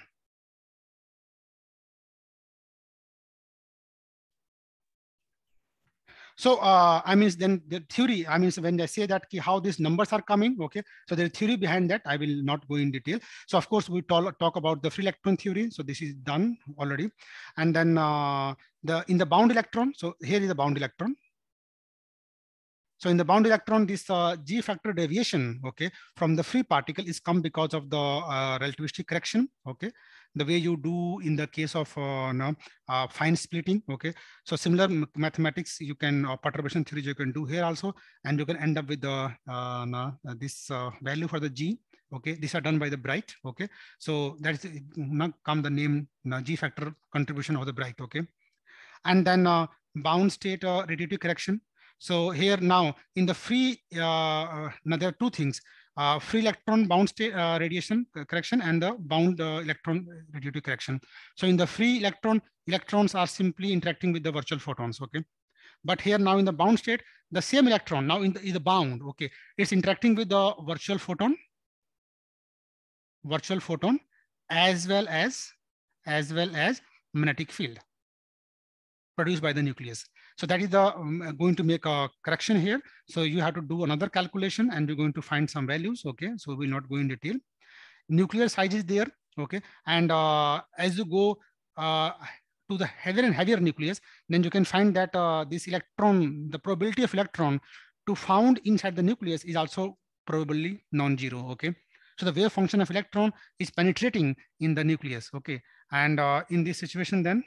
so uh, I mean, then the theory, I mean, when I say that how these numbers are coming, okay, so the theory behind that, I will not go in detail. So of course, we talk, talk about the free electron theory. So this is done already. And then uh, the in the bound electron, so here is the bound electron, so in the bound electron, this uh, G factor deviation, okay, from the free particle is come because of the uh, relativistic correction, okay, the way you do in the case of uh, no, uh, fine splitting, okay. So similar mathematics you can, uh, perturbation theories you can do here also, and you can end up with the uh, no, this value for the G, okay. These are done by the Bright, okay. So that's now come the name no, G factor contribution of the Bright, okay. And then bound state uh, radiative correction, so here now in the free, uh, uh, now there are two things, uh, free electron bound state, uh, radiation uh, correction and the bound uh, electron radiative correction. So in the free electron, electrons are simply interacting with the virtual photons, okay? But here now in the bound state, the same electron now in the, in the bound, okay? It's interacting with the virtual photon, virtual photon, as well as, as well as magnetic field produced by the nucleus. So that is the, um, uh, going to make a correction here. So you have to do another calculation and you're going to find some values. Okay, so we'll not go in detail. Nuclear size is there. Okay, and uh, as you go uh, to the heavier and heavier nucleus, then you can find that uh, this electron, the probability of electron to found inside the nucleus is also probably non-zero. Okay. So the wave function of electron is penetrating in the nucleus. Okay. And uh, in this situation then,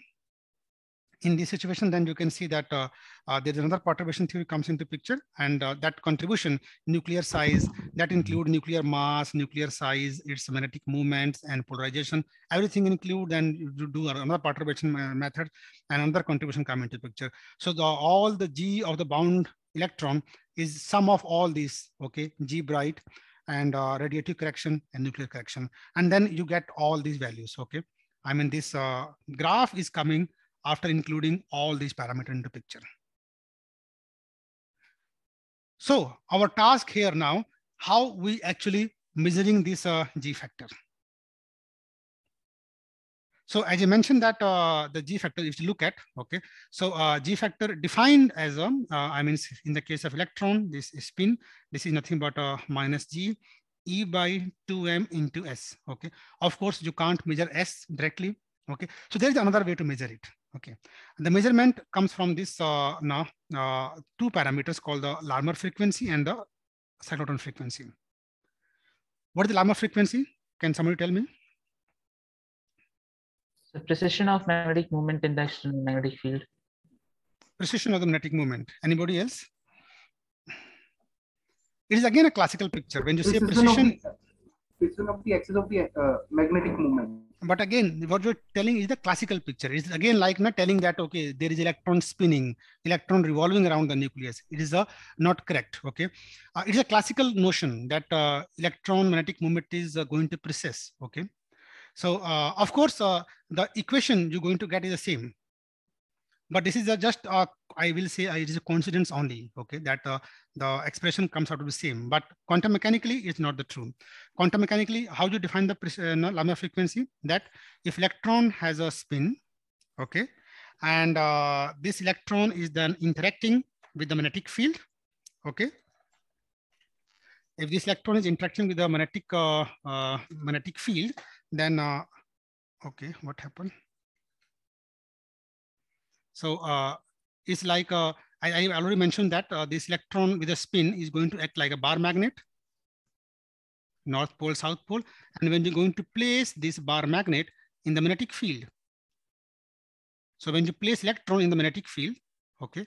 in this situation, then you can see that uh, uh, there's another perturbation theory comes into picture and uh, that contribution, nuclear size, that mm-hmm. include nuclear mass, nuclear size, its magnetic movements and polarization, everything include and you do another perturbation method and another contribution come into picture. So the, all the G of the bound electron is sum of all these, okay, G bright and uh, radiative correction and nuclear correction. And then you get all these values, okay. I mean, this uh, graph is coming after including all these parameters into picture. So our task here now, how we actually measuring this uh, G factor. So as I mentioned that uh, the G factor, if you look at, okay, so uh, G factor defined as, uh, I mean, in the case of electron, this spin, this is nothing but a uh, minus G E by 2M into S, okay. Of course, you can't measure S directly, okay. So there's another way to measure it, Okay, and the measurement comes from this uh, now uh, two parameters called the Larmor frequency and the cyclotron frequency. What is the Larmor frequency? Can somebody tell me? The precession of magnetic moment in the external magnetic field. Precession of the magnetic moment. Anybody else? It is again a classical picture. When you say precession, precision of the axis of the uh, magnetic moment but again, what you're telling is the classical picture. It's again like not telling that, okay, there is electron spinning, electron revolving around the nucleus. It is uh, not correct, okay? Uh, it's a classical notion that uh, electron magnetic moment is uh, going to persist, okay? So uh, of course, uh, the equation you're going to get is the same but this is just uh, i will say uh, it is a coincidence only okay that uh, the expression comes out to be same but quantum mechanically it's not the true quantum mechanically how do you define the uh, frequency that if electron has a spin okay and uh, this electron is then interacting with the magnetic field okay if this electron is interacting with the magnetic uh, magnetic field then okay what happened so uh, it's like, a, uh, I, I already mentioned that uh, this electron with a spin is going to act like a bar magnet, North Pole, South Pole. And when you're going to place this bar magnet in the magnetic field, so when you place electron in the magnetic field, okay,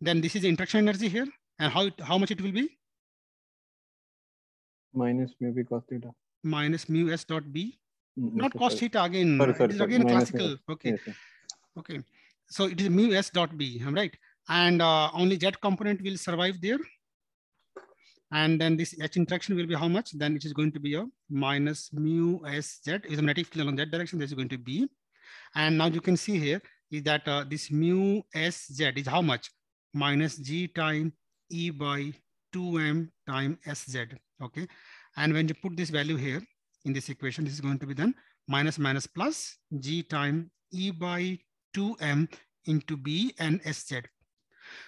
then this is the interaction energy here. And how, how much it will be? Minus mu b cos theta. Minus mu s dot b. Mm -hmm. Not cos theta again. Sorry, sorry, it is sorry. again minus classical. Okay. Yes, Okay, so it is mu s dot b, right? And uh, only z component will survive there. And then this H interaction will be how much? Then it is going to be a minus mu s z is a negative along that direction. This is going to be. And now you can see here is that uh, this mu s z is how much? Minus g time e by 2m time sz. Okay. And when you put this value here in this equation, this is going to be then minus minus plus g time e by 2m into B and SZ.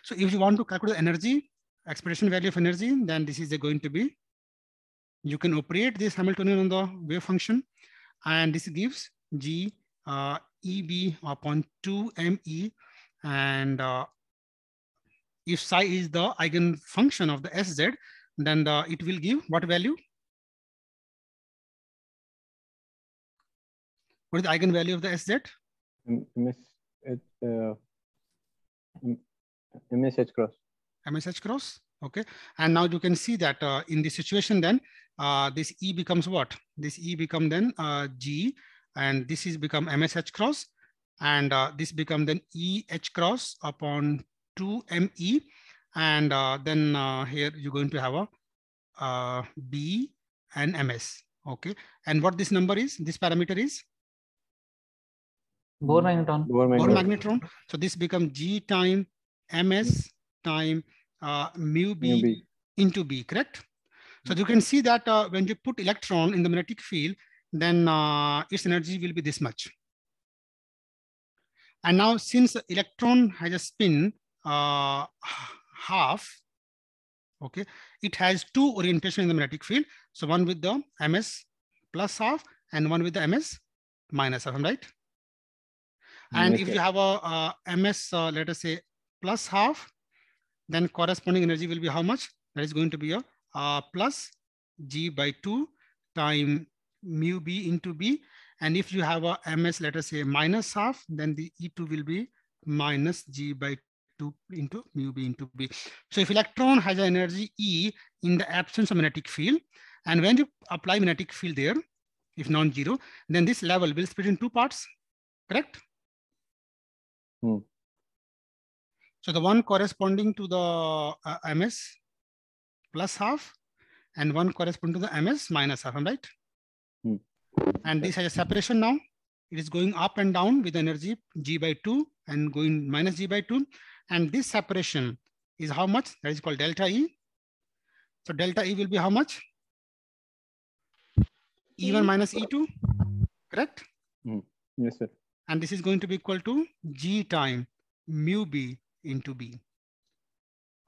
So if you want to calculate energy, expression value of energy, then this is going to be, you can operate this Hamiltonian on the wave function, and this gives G uh, EB upon 2ME, and uh, if psi is the eigenfunction of the SZ, then the, it will give what value? What is the eigenvalue of the SZ? MS it uh, MSH cross. MSH cross. Okay. And now you can see that uh, in this situation, then uh, this E becomes what? This E become then uh, G, and this is become MSH cross, and uh, this become then EH cross upon 2ME. And uh, then uh, here you're going to have a uh, B and MS. Okay. And what this number is, this parameter is? Bohr magnetron. Bohr magnetron. Bohr magnetron. So this becomes G time ms time uh, mu, b mu b into b, correct? So you can see that uh, when you put electron in the magnetic field, then uh, its energy will be this much. And now since electron has a spin uh, half, okay, it has two orientation in the magnetic field. So one with the ms plus half and one with the ms minus half, right? And okay. if you have a, a uh, MS, uh, let us say plus half, then corresponding energy will be how much? That is going to be a uh, plus G by two time mu B into B. And if you have a MS, let us say minus half, then the E2 will be minus G by 2 into mu B into B. So if electron has an energy E in the absence of magnetic field, and when you apply magnetic field there, if non-zero, then this level will split in two parts, correct? Hmm. So the one corresponding to the uh, MS plus half and one corresponding to the MS minus half, right? Hmm. And this has a separation now. It is going up and down with energy G by 2 and going minus G by 2. And this separation is how much? That is called delta E. So delta E will be how much? E1 minus E2, correct? Mm. Yes, sir. And this is going to be equal to G time mu B into B.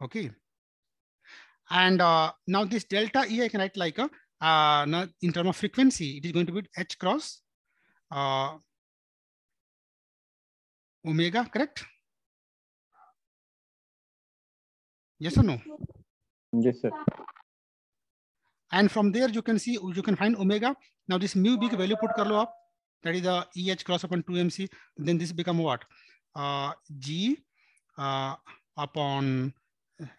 Okay. And uh, now this delta E, I can write like a, uh, uh in term of frequency, it is going to be H cross uh, omega, correct? Yes or no? Yes, sir. And from there you can see, you can find omega. Now this mu B value put karlo up that is the EH cross upon 2MC, then this become what? Uh, G uh, upon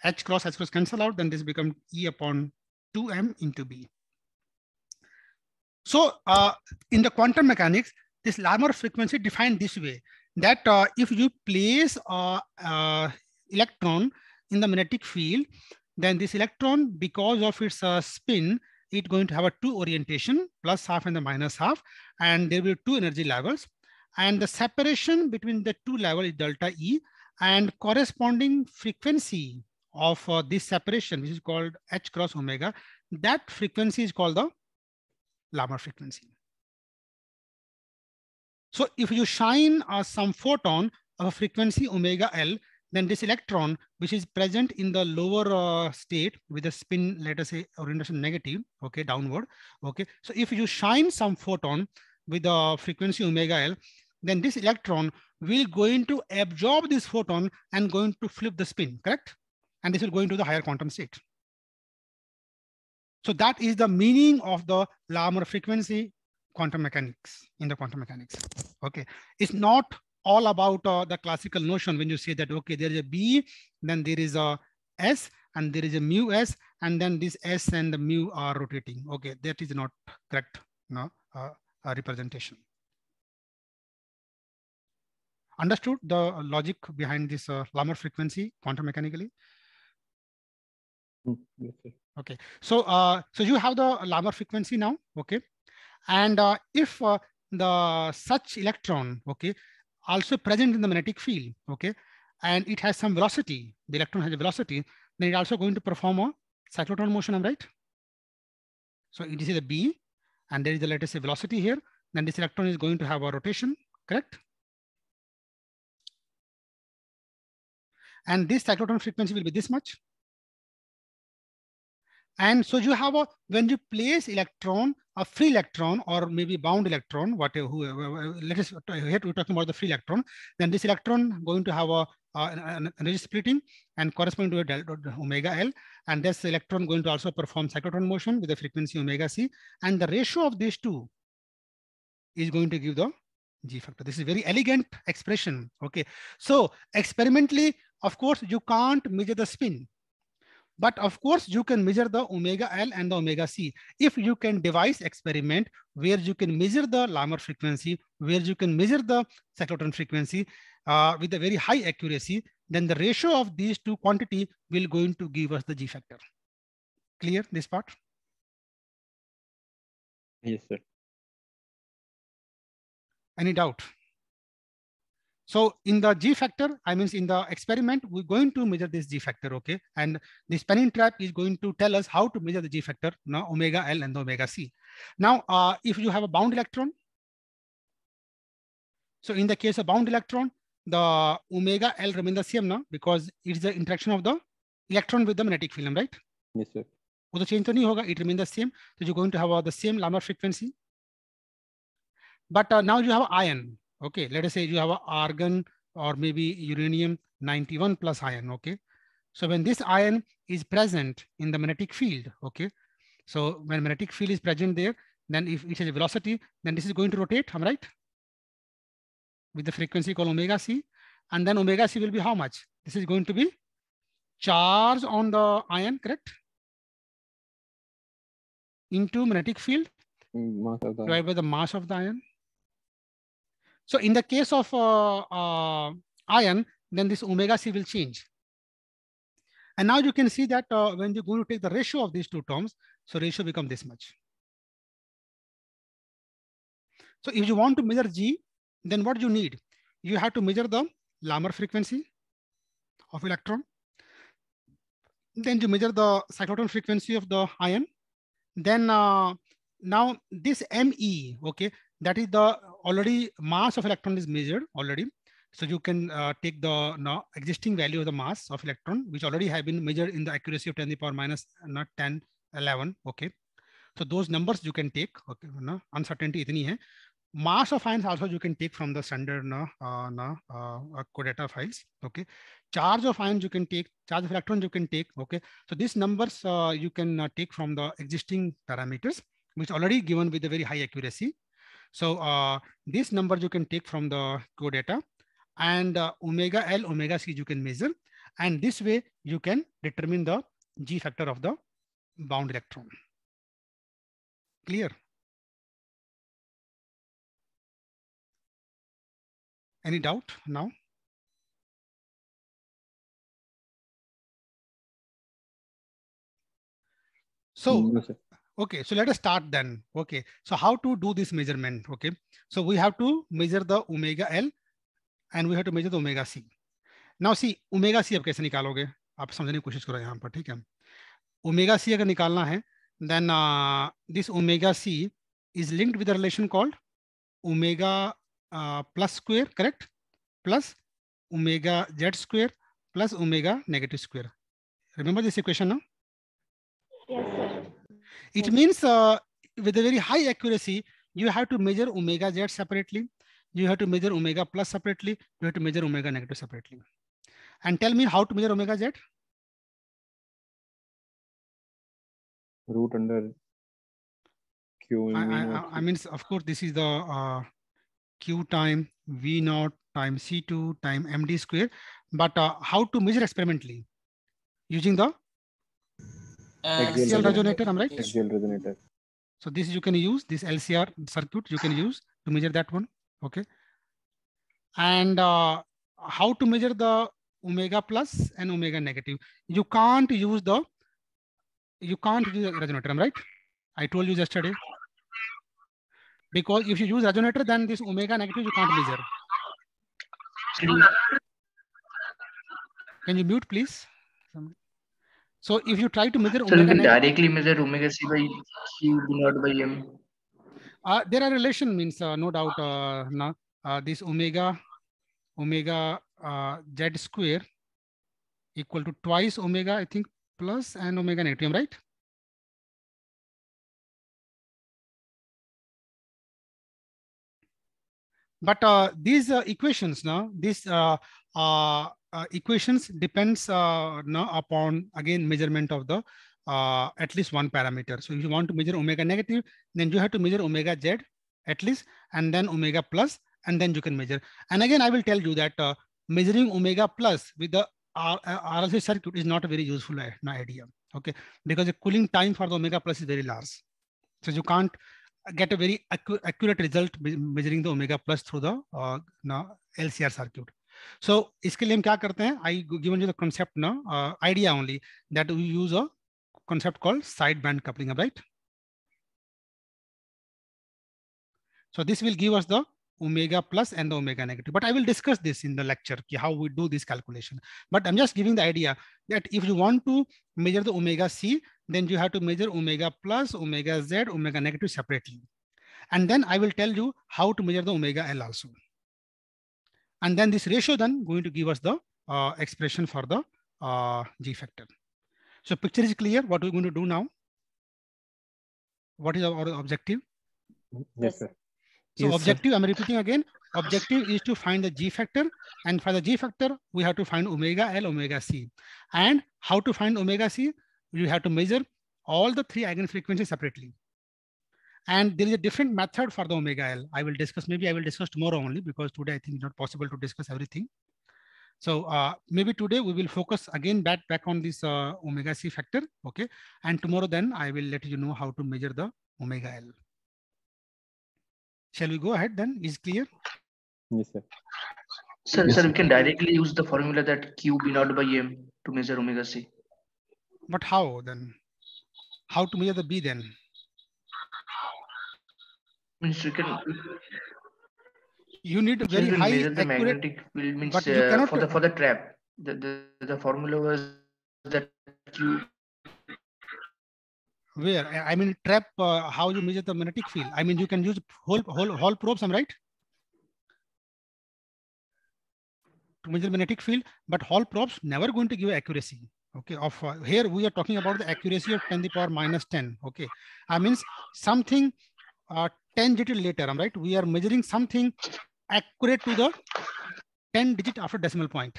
H cross, H cross cancel out, then this become E upon 2M into B. So uh, in the quantum mechanics, this Larmor frequency defined this way, that uh, if you place a uh, uh, electron in the magnetic field, then this electron, because of its spin, it going to have a two orientation, plus half and the minus half, and there will be two energy levels. And the separation between the two levels is delta E and corresponding frequency of uh, this separation, which is called H cross omega, that frequency is called the lambda frequency. So if you shine uh, some photon of a frequency omega L, then this electron, which is present in the lower uh, state with a spin, let us say orientation negative, okay, downward, okay. So if you shine some photon with the frequency omega L, then this electron will going to absorb this photon and going to flip the spin, correct? And this will go into the higher quantum state. So that is the meaning of the Larmor frequency quantum mechanics in the quantum mechanics. Okay, it's not all about uh, the classical notion when you say that, okay, there is a B, then there is a S, and there is a mu S, and then this S and the mu are rotating. Okay, that is not correct no, uh, uh representation. Understood the logic behind this uh, Lamar frequency quantum mechanically? Okay. Mm, okay. So, uh, so you have the Lamar frequency now, okay? And uh, if uh, the such electron, okay, also present in the magnetic field, okay? And it has some velocity, the electron has a velocity, then it's also going to perform a cyclotron motion, i right? So this is a B, and there is the let us say velocity here, then this electron is going to have a rotation, correct? And this cyclotron frequency will be this much, and so you have a, when you place electron, a free electron or maybe bound electron, whatever, whoever, let us, uh, here we're talking about the free electron, then this electron going to have a, uh, an energy splitting and corresponding to a delta omega L. And this electron going to also perform cyclotron motion with a frequency omega C. And the ratio of these two is going to give the G factor. This is very elegant expression. Okay. So experimentally, of course, you can't measure the spin but of course, you can measure the omega L and the omega C. If you can devise experiment where you can measure the Lamar frequency, where you can measure the cyclotron frequency uh, with a very high accuracy, then the ratio of these two quantity will going to give us the G factor. Clear this part? Yes, sir. Any doubt? So in the G factor, I mean, in the experiment, we're going to measure this G factor, okay? And the spanning trap is going to tell us how to measure the G factor, now omega L and omega C. Now, uh, if you have a bound electron, so in the case of bound electron, the omega L remains the same now because it's the interaction of the electron with the magnetic film, right? Yes, sir. वो तो change तो नहीं It it the same. So you're going to have uh, the same lambda frequency. But uh, now you have iron. Okay, let us say you have an argon or maybe uranium 91 plus ion, okay? So when this ion is present in the magnetic field, okay? So when magnetic field is present there, then if it has a velocity, then this is going to rotate, am I right? With the frequency called omega c. And then omega c will be how much? This is going to be charge on the ion, correct? Into magnetic field mm, divided by the mass of the ion. So in the case of uh, uh, iron, then this omega c will change. And now you can see that uh, when you're going to take the ratio of these two terms, so ratio become this much. So if you want to measure G, then what you need? You have to measure the Lamar frequency of electron. Then you measure the cyclotron frequency of the ion. Then uh, now this ME, okay, that is the already mass of electron is measured already. So you can uh, take the no, existing value of the mass of electron, which already have been measured in the accuracy of 10 to the power minus not 10, 11. Okay. So those numbers you can take. Okay, no, uncertainty itni hai. Mass of ions also you can take from the sender no, uh, no, uh, uh, codata files. Okay. Charge of ions you can take. Charge of electrons you can take. Okay. So these numbers uh, you can uh, take from the existing parameters, which already given with a very high accuracy. So uh, these numbers you can take from the co-data and uh, omega L, omega C you can measure. And this way you can determine the G factor of the bound electron. Clear? Any doubt now? So no, Okay, so let us start then. Okay, so how to do this measurement? Okay, so we have to measure the omega L and we have to measure the omega C. Now see, omega C आप kaise nikaloge aap समझने ki koshish karo yahan par theek hai omega C agar nikalna hai then uh, this omega C is linked with a relation called omega uh, plus square, correct? Plus omega z square plus omega negative square. Remember this equation now? It means uh, with a very high accuracy, you have to measure omega z separately. You have to measure omega plus separately. You have to measure omega negative separately. And tell me how to measure omega z? Root under Q. I, I, I mean, of course, this is the uh, Q time V naught time C2 time MD square. But uh, how to measure experimentally using the axial resonator, I'm right? Axial resonator. So this you can use, this LCR circuit you can use to measure that one, okay? And uh, how to measure the omega plus and omega negative? You can't use the, you can't use resonator, i right? I told you yesterday. Because if you use resonator, then this omega negative you can't measure. Can you mute, please? Somebody. So if you try to measure so omega, directly measure omega c by c not by m. Uh, there are relation means uh, no doubt. Uh, na, uh, this omega omega uh, z square equal to twice omega, I think, plus and omega negative, right? But uh, these uh, equations now, this uh, uh, uh, equations depends uh, no, upon again measurement of the uh, at least one parameter. So if you want to measure omega negative, then you have to measure omega z at least, and then omega plus, and then you can measure. And again, I will tell you that uh, measuring omega plus with the R uh, RLC circuit is not a very useful uh, idea, okay? Because the cooling time for the omega plus is very large. So you can't get a very accurate result measuring the omega plus through the uh, LCR circuit. So so, इसके लिए हम क्या करते हैं I given you the concept ना idea only that we use a concept called sideband coupling, right? So this will give us the omega plus and the omega negative. But I will discuss this in the lecture, how we do this calculation. But I'm just giving the idea that if you want to measure the omega C, then you have to measure omega plus, omega Z, omega negative separately. And then I will tell you how to measure the omega L also. And then this ratio then going to give us the uh, expression for the uh, G factor. So picture is clear. What we're going to do now? What is our objective? Yes, sir. So yes, objective, sir. I'm repeating again, objective is to find the G factor. And for the G factor, we have to find omega L, omega C. And how to find omega C? You have to measure all the three eigenfrequencies separately. And there is a different method for the omega L. I will discuss, maybe I will discuss tomorrow only because today I think it's not possible to discuss everything. So uh, maybe today we will focus again back, back on this uh, omega C factor, okay? And tomorrow then I will let you know how to measure the omega L. Shall we go ahead then? Is clear? Yes, sir. Sir, yes, sir, we can directly use the formula that Q B naught by M to measure omega C. But how then? How to measure the B then? means you can uh, you need a very high measure the accurate, magnetic field means but you uh, cannot for the for the uh, trap the, the the formula was that you where i mean trap uh, how you measure the magnetic field i mean you can use whole whole whole probes i'm right to measure magnetic field but whole probes never going to give accuracy okay of uh, here we are talking about the accuracy of 10 to the power minus 10 okay i uh, means something 10 digit later, right? We are measuring something accurate to the 10 digit after decimal point.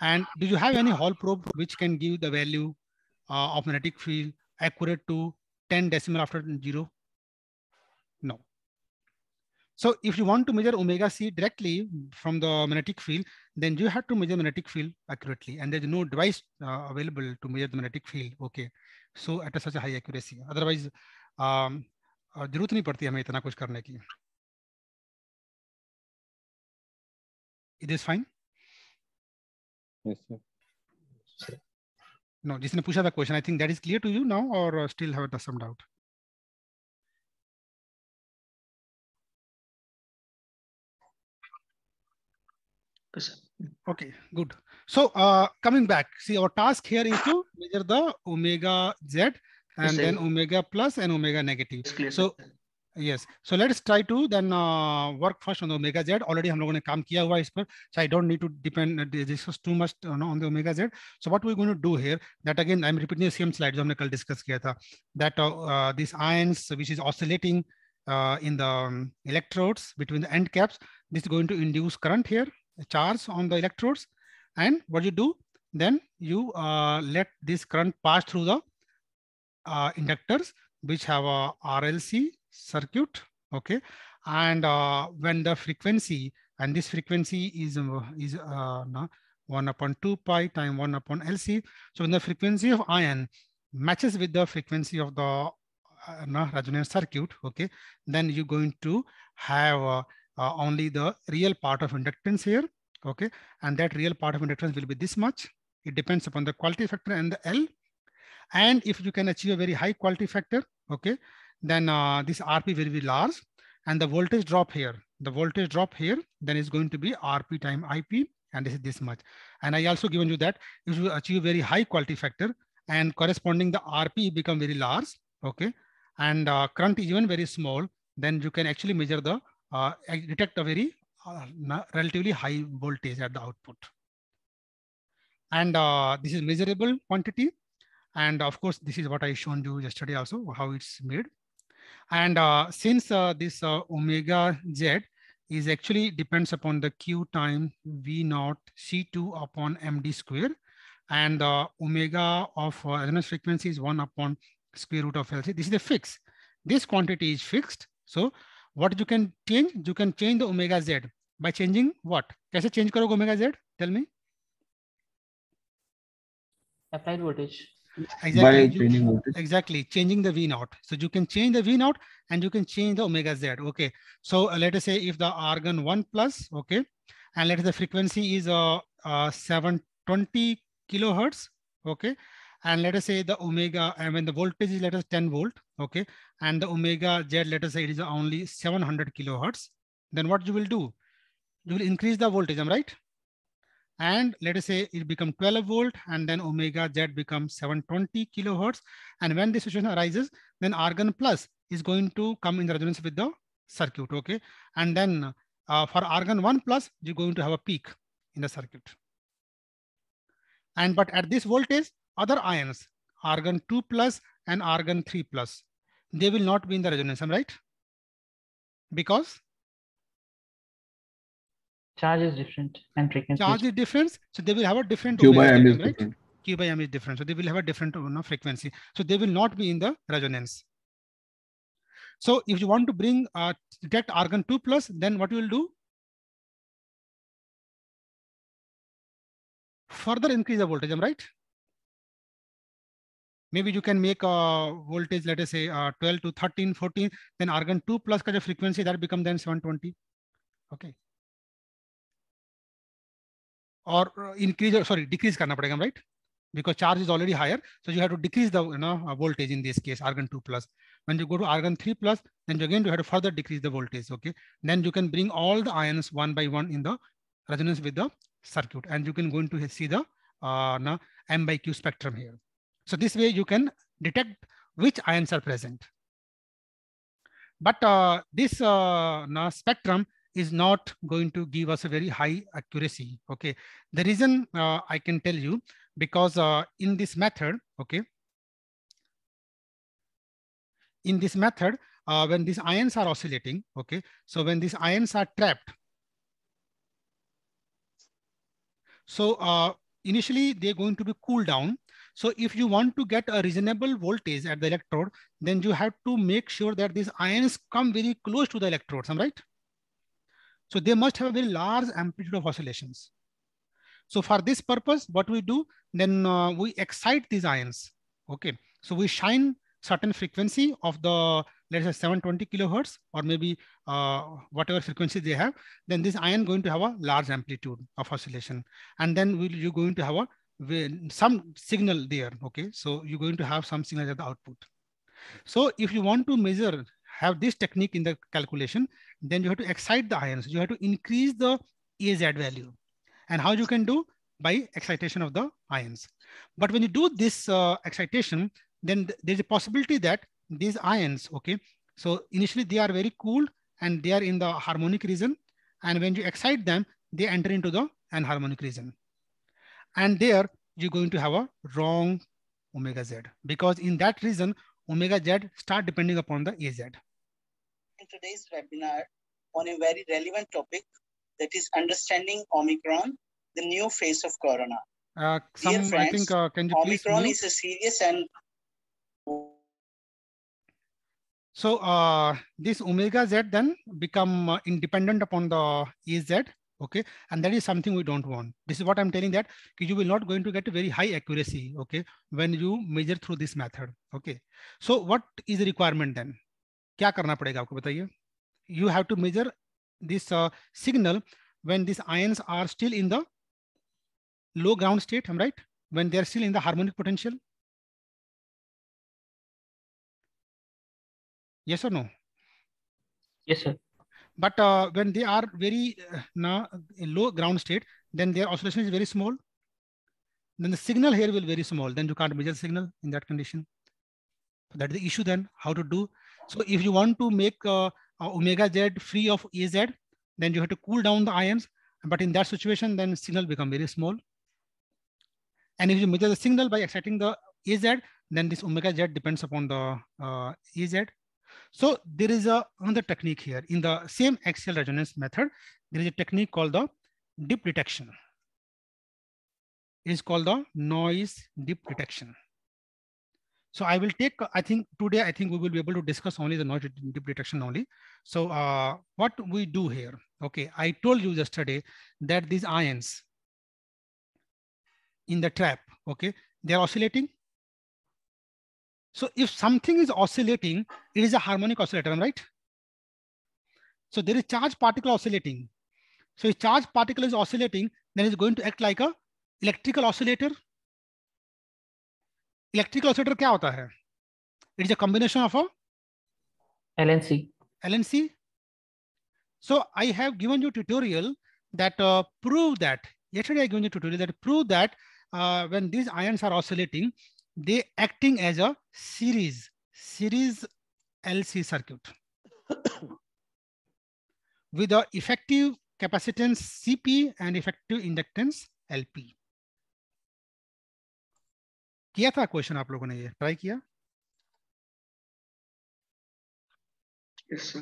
And do you have any Hall probe which can give the value uh, of magnetic field accurate to 10 decimal after zero? No. So if you want to measure omega c directly from the magnetic field, then you have to measure magnetic field accurately. And there's no device uh, available to measure the magnetic field. Okay. So at a, such a high accuracy, otherwise um, जरूरत नहीं पड़ती हमें इतना कुछ करने की it is fine no जिसने पूछा था question I think that is clear to you now और still have some doubt Okay, good. So uh, coming back, see our task here is to measure the omega z and then omega plus and omega negative. So yes, so let's try to then uh, work first on the omega z. Already हम लोगों ने काम किया हुआ है इस पर, so I don't need to depend uh, This was too much you uh, know, on the omega z. So what we're going to do here, that again I'm repeating the same slide that we discussed किया था, that uh, uh, these ions which is oscillating uh, in the um, electrodes between the end caps, this is going to induce current here, charge on the electrodes, and what you do then you uh, let this current pass through the uh, inductors which have a RLC circuit, okay? And uh, when the frequency, and this frequency is, is uh, 1 upon 2 pi time 1 upon LC. So when the frequency of ion matches with the frequency of the uh, resonance circuit, okay, then you're going to have uh, uh, only the real part of inductance here, okay, and that real part of inductance will be this much. It depends upon the quality factor and the L, and if you can achieve a very high quality factor, okay, then uh, this RP will be large and the voltage drop here, the voltage drop here, then is going to be RP time IP and this is this much. And I also given you that if you achieve very high quality factor and corresponding the RP become very large, okay, and uh, current is even very small, then you can actually measure the, uh, detect a very uh, relatively high voltage at the output. And uh, this is measurable quantity and of course, this is what I showed you yesterday also, how it's made. And uh, since uh, this uh, omega z is actually depends upon the q time v naught c2 upon md square, and the uh, omega of uh, resonance frequency is 1 upon square root of LC. This is a fix. This quantity is fixed. So what you can change? You can change the omega z by changing what? I change karoge omega z? Tell me. Applied voltage exactly. by you, changing voltage. Exactly, changing the V naught. So you can change the V naught and you can change the omega Z. Okay, so uh, let us say if the argon 1 plus, okay, and let us the frequency is uh, uh, 720 kilohertz, okay, and let us say the omega, I uh, mean the voltage is let us 10 volt, okay, and the omega Z, let us say it is only 700 kilohertz, then what you will do? You will increase the voltage, am right? and let us say it become 12 volt and then omega z becomes 720 kilohertz and when this situation arises then argon plus is going to come in the resonance with the circuit okay and then uh, for argon 1 plus you're going to have a peak in the circuit and but at this voltage other ions argon 2 plus and argon 3 plus they will not be in the resonance am right because Charge is different and frequency. Charge is different, so they will have a different. Q by m is right? different. Q by m is different, so they will have a different you know, frequency. So they will not be in the resonance. So if you want to bring uh, detect argon 2 plus, then what you will do? Further increase the voltage, am right? Maybe you can make a voltage, let us say uh, 12 to 13, 14, then argon 2 plus kind of frequency that become then 720. Okay or uh, increase or uh, sorry decrease karna padega right because charge is already higher so you have to decrease the you know uh, voltage in this case argon 2 plus when you go to argon 3 plus then you again you have to further decrease the voltage okay then you can bring all the ions one by one in the resonance with the circuit and you can go into see the uh, m by q spectrum here so this way you can detect which ions are present but uh, this uh, spectrum is not going to give us a very high accuracy. Okay, the reason uh, I can tell you because uh, in this method, okay, in this method, uh, when these ions are oscillating, okay, so when these ions are trapped, so uh, initially they're going to be cooled down. So if you want to get a reasonable voltage at the electrode, then you have to make sure that these ions come very close to the electrodes, right? So they must have a very large amplitude of oscillations. So for this purpose, what we do, then uh, we excite these ions. Okay, so we shine certain frequency of the, let's say 720 kilohertz or maybe uh, whatever frequency they have, then this ion going to have a large amplitude of oscillation. And then we'll, you're going to have a some signal there, okay? So you're going to have some signal at the output. So if you want to measure have this technique in the calculation, then you have to excite the ions. You have to increase the AZ value. And how you can do? By excitation of the ions. But when you do this uh, excitation, then th there's a possibility that these ions, okay, so initially they are very cool and they are in the harmonic region. And when you excite them, they enter into the anharmonic region. And there you're going to have a wrong omega z because in that region, omega z start depending upon the AZ today's webinar on a very relevant topic that is understanding Omicron, the new face of Corona. Uh, some, Dear friends, I think, uh, can you Omicron is a serious and so uh, this omega z then become uh, independent upon the ez, okay? And that is something we don't want. This is what I'm telling that you will not going to get a very high accuracy, okay? When you measure through this method, okay? So what is the requirement then? क्या करना पड़ेगा आपको बताइए you have to measure this signal when this ions are still in the low ground state hmm right when they are still in the harmonic potential yes और no yes but when they are very ना low ground state then there oscillation is very small then the signal here will very small then you can't measure signal in that condition that is the issue then how to do So if you want to make uh, uh, omega z free of az, then you have to cool down the ions. But in that situation, then signal become very small. And if you measure the signal by exciting the az, then this omega z depends upon the uh, az. So there is a, another technique here. In the same axial resonance method, there is a technique called the dip detection. It is called the noise dip detection. So I will take, I think today, I think we will be able to discuss only the noise detection only. So uh, what we do here, okay, I told you yesterday that these ions in the trap, okay, they're oscillating. So if something is oscillating, it is a harmonic oscillator, right? So there is charge particle oscillating. So if charge particle is oscillating, then it's going to act like a electrical oscillator electric oscillator क्या होता है it is a combination of a LNC. LNC. So I have given you a tutorial that uh, prove that. Yesterday I gave you a tutorial that prove that uh, when these ions are oscillating, they acting as a series, series LC circuit. with the effective capacitance CP and effective inductance LP. किया था question आप लोगों ने ये try किया yes sir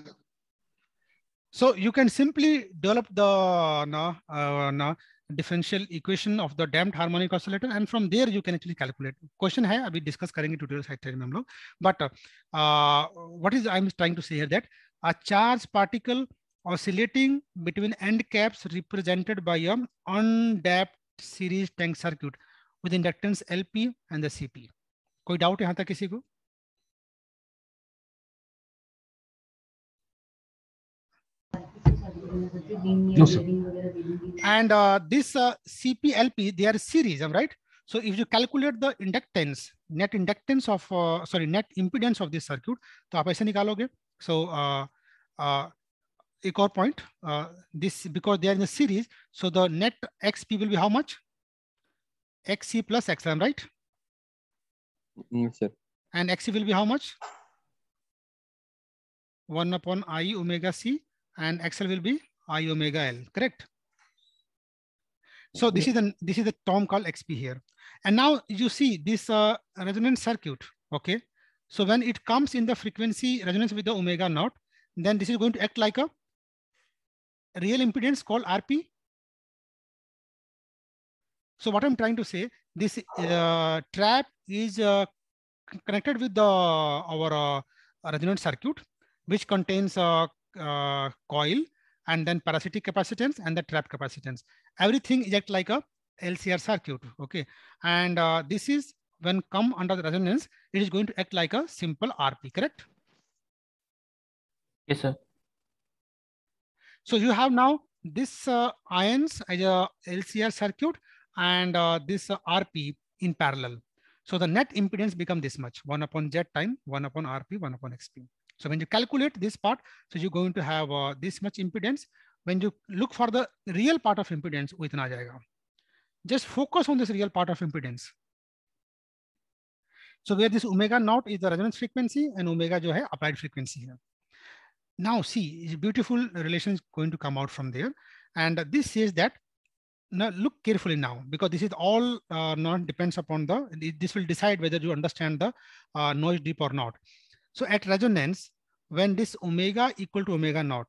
so you can simply develop the uh, differential equation of the damped harmonic oscillator and from there you can actually calculate question we abhi discuss karenge tutorial side mein hum but uh, what is i'm trying to say here that a charged particle oscillating between end caps represented by a undamped series tank circuit with inductance LP and the CP. कोई doubt यहां तक किसी को No, sir. And uh, this uh, CPLP, they are series, right? So if you calculate the inductance, net inductance of, uh, sorry, net impedance of this circuit, तो आप ऐसे निकालोगे. So uh, uh, एक और point, uh, this because they are in a series, so the net XP will be how much? xc plus xm, right? Yes, sir. And xc will be how much? 1 upon i omega c and xl will be i omega l, correct? So this is the this is a term called xp here. And now you see this uh, resonance circuit, okay? So when it comes in the frequency resonance with the omega naught, then this is going to act like a real impedance called RP so what I'm trying to say, this uh, trap is uh, connected with the, our uh, resonant circuit, which contains a uh, uh, coil and then parasitic capacitance and the trap capacitance. Everything is act like a LCR circuit, okay? And uh, this is when come under the resonance, it is going to act like a simple RP, correct? Yes, sir. So you have now this ions as a LCR circuit and uh, this uh, RP in parallel. So the net impedance become this much, one upon Z time, one upon RP, one upon XP. So when you calculate this part, so you're going to have uh, this much impedance. When you look for the real part of impedance, with oh, jayega. Just focus on this real part of impedance. So where this omega naught is the resonance frequency and omega jo hai applied frequency here. Now see, beautiful relation is going to come out from there. And this says that now look carefully now because this is all uh, not depends upon the this will decide whether you understand the uh, noise deep or not so at resonance when this omega equal to omega naught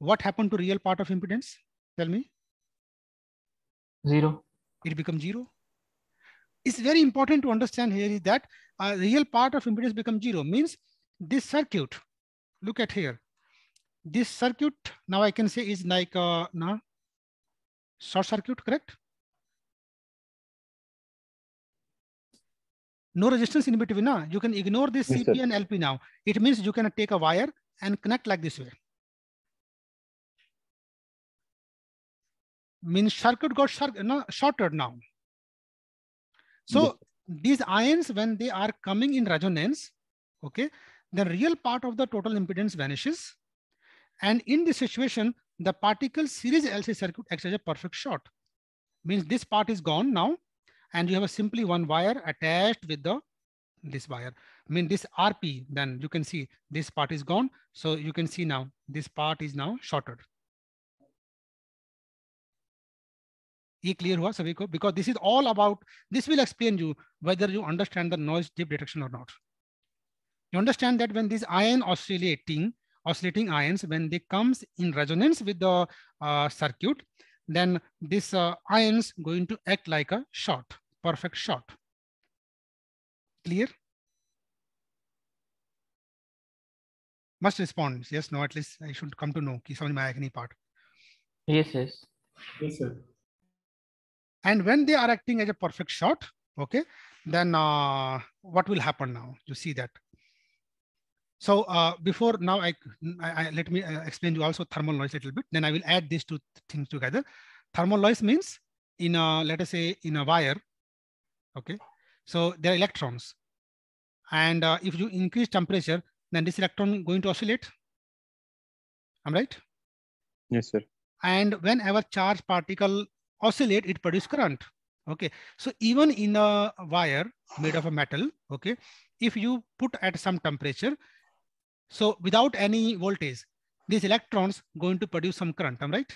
what happened to real part of impedance tell me zero it becomes zero it's very important to understand here is that a uh, real part of impedance becomes zero means this circuit look at here this circuit now i can say is like uh, no, short circuit, correct? No resistance in between. Now You can ignore this yes, CP sir. and LP now. It means you can take a wire and connect like this way. Means circuit got short, no, shorted now. So yes. these ions, when they are coming in resonance, okay, the real part of the total impedance vanishes. And in this situation, the particle series LC circuit acts as a perfect shot. Means this part is gone now, and you have a simply one wire attached with the this wire. I mean this RP, then you can see this part is gone. So you can see now this part is now shorted. clear clear हुआ सभी को because this is all about this you explain you whether you understand the noise dip detection और not you understand that when this oscillating ions, when they comes in resonance with the uh, circuit, then this uh, ions going to act like a shot, perfect shot. Clear? Must respond. Yes, no, at least I should come to know. Ki samajh mein agony part. Yes, yes. Yes, sir. And when they are acting as a perfect shot, okay, then uh, what will happen now? You see that so uh, before now, I, I, I let me uh, explain you also thermal noise a little bit. Then I will add these two things together. Thermal noise means in a, let us say in a wire, okay? So there are electrons. And uh, if you increase temperature, then this electron going to oscillate. I'm right? Yes, sir. And whenever charge particle oscillate, it produce current. Okay. So even in a wire made of a metal, okay, if you put at some temperature, so without any voltage, these electrons going to produce some current, am right?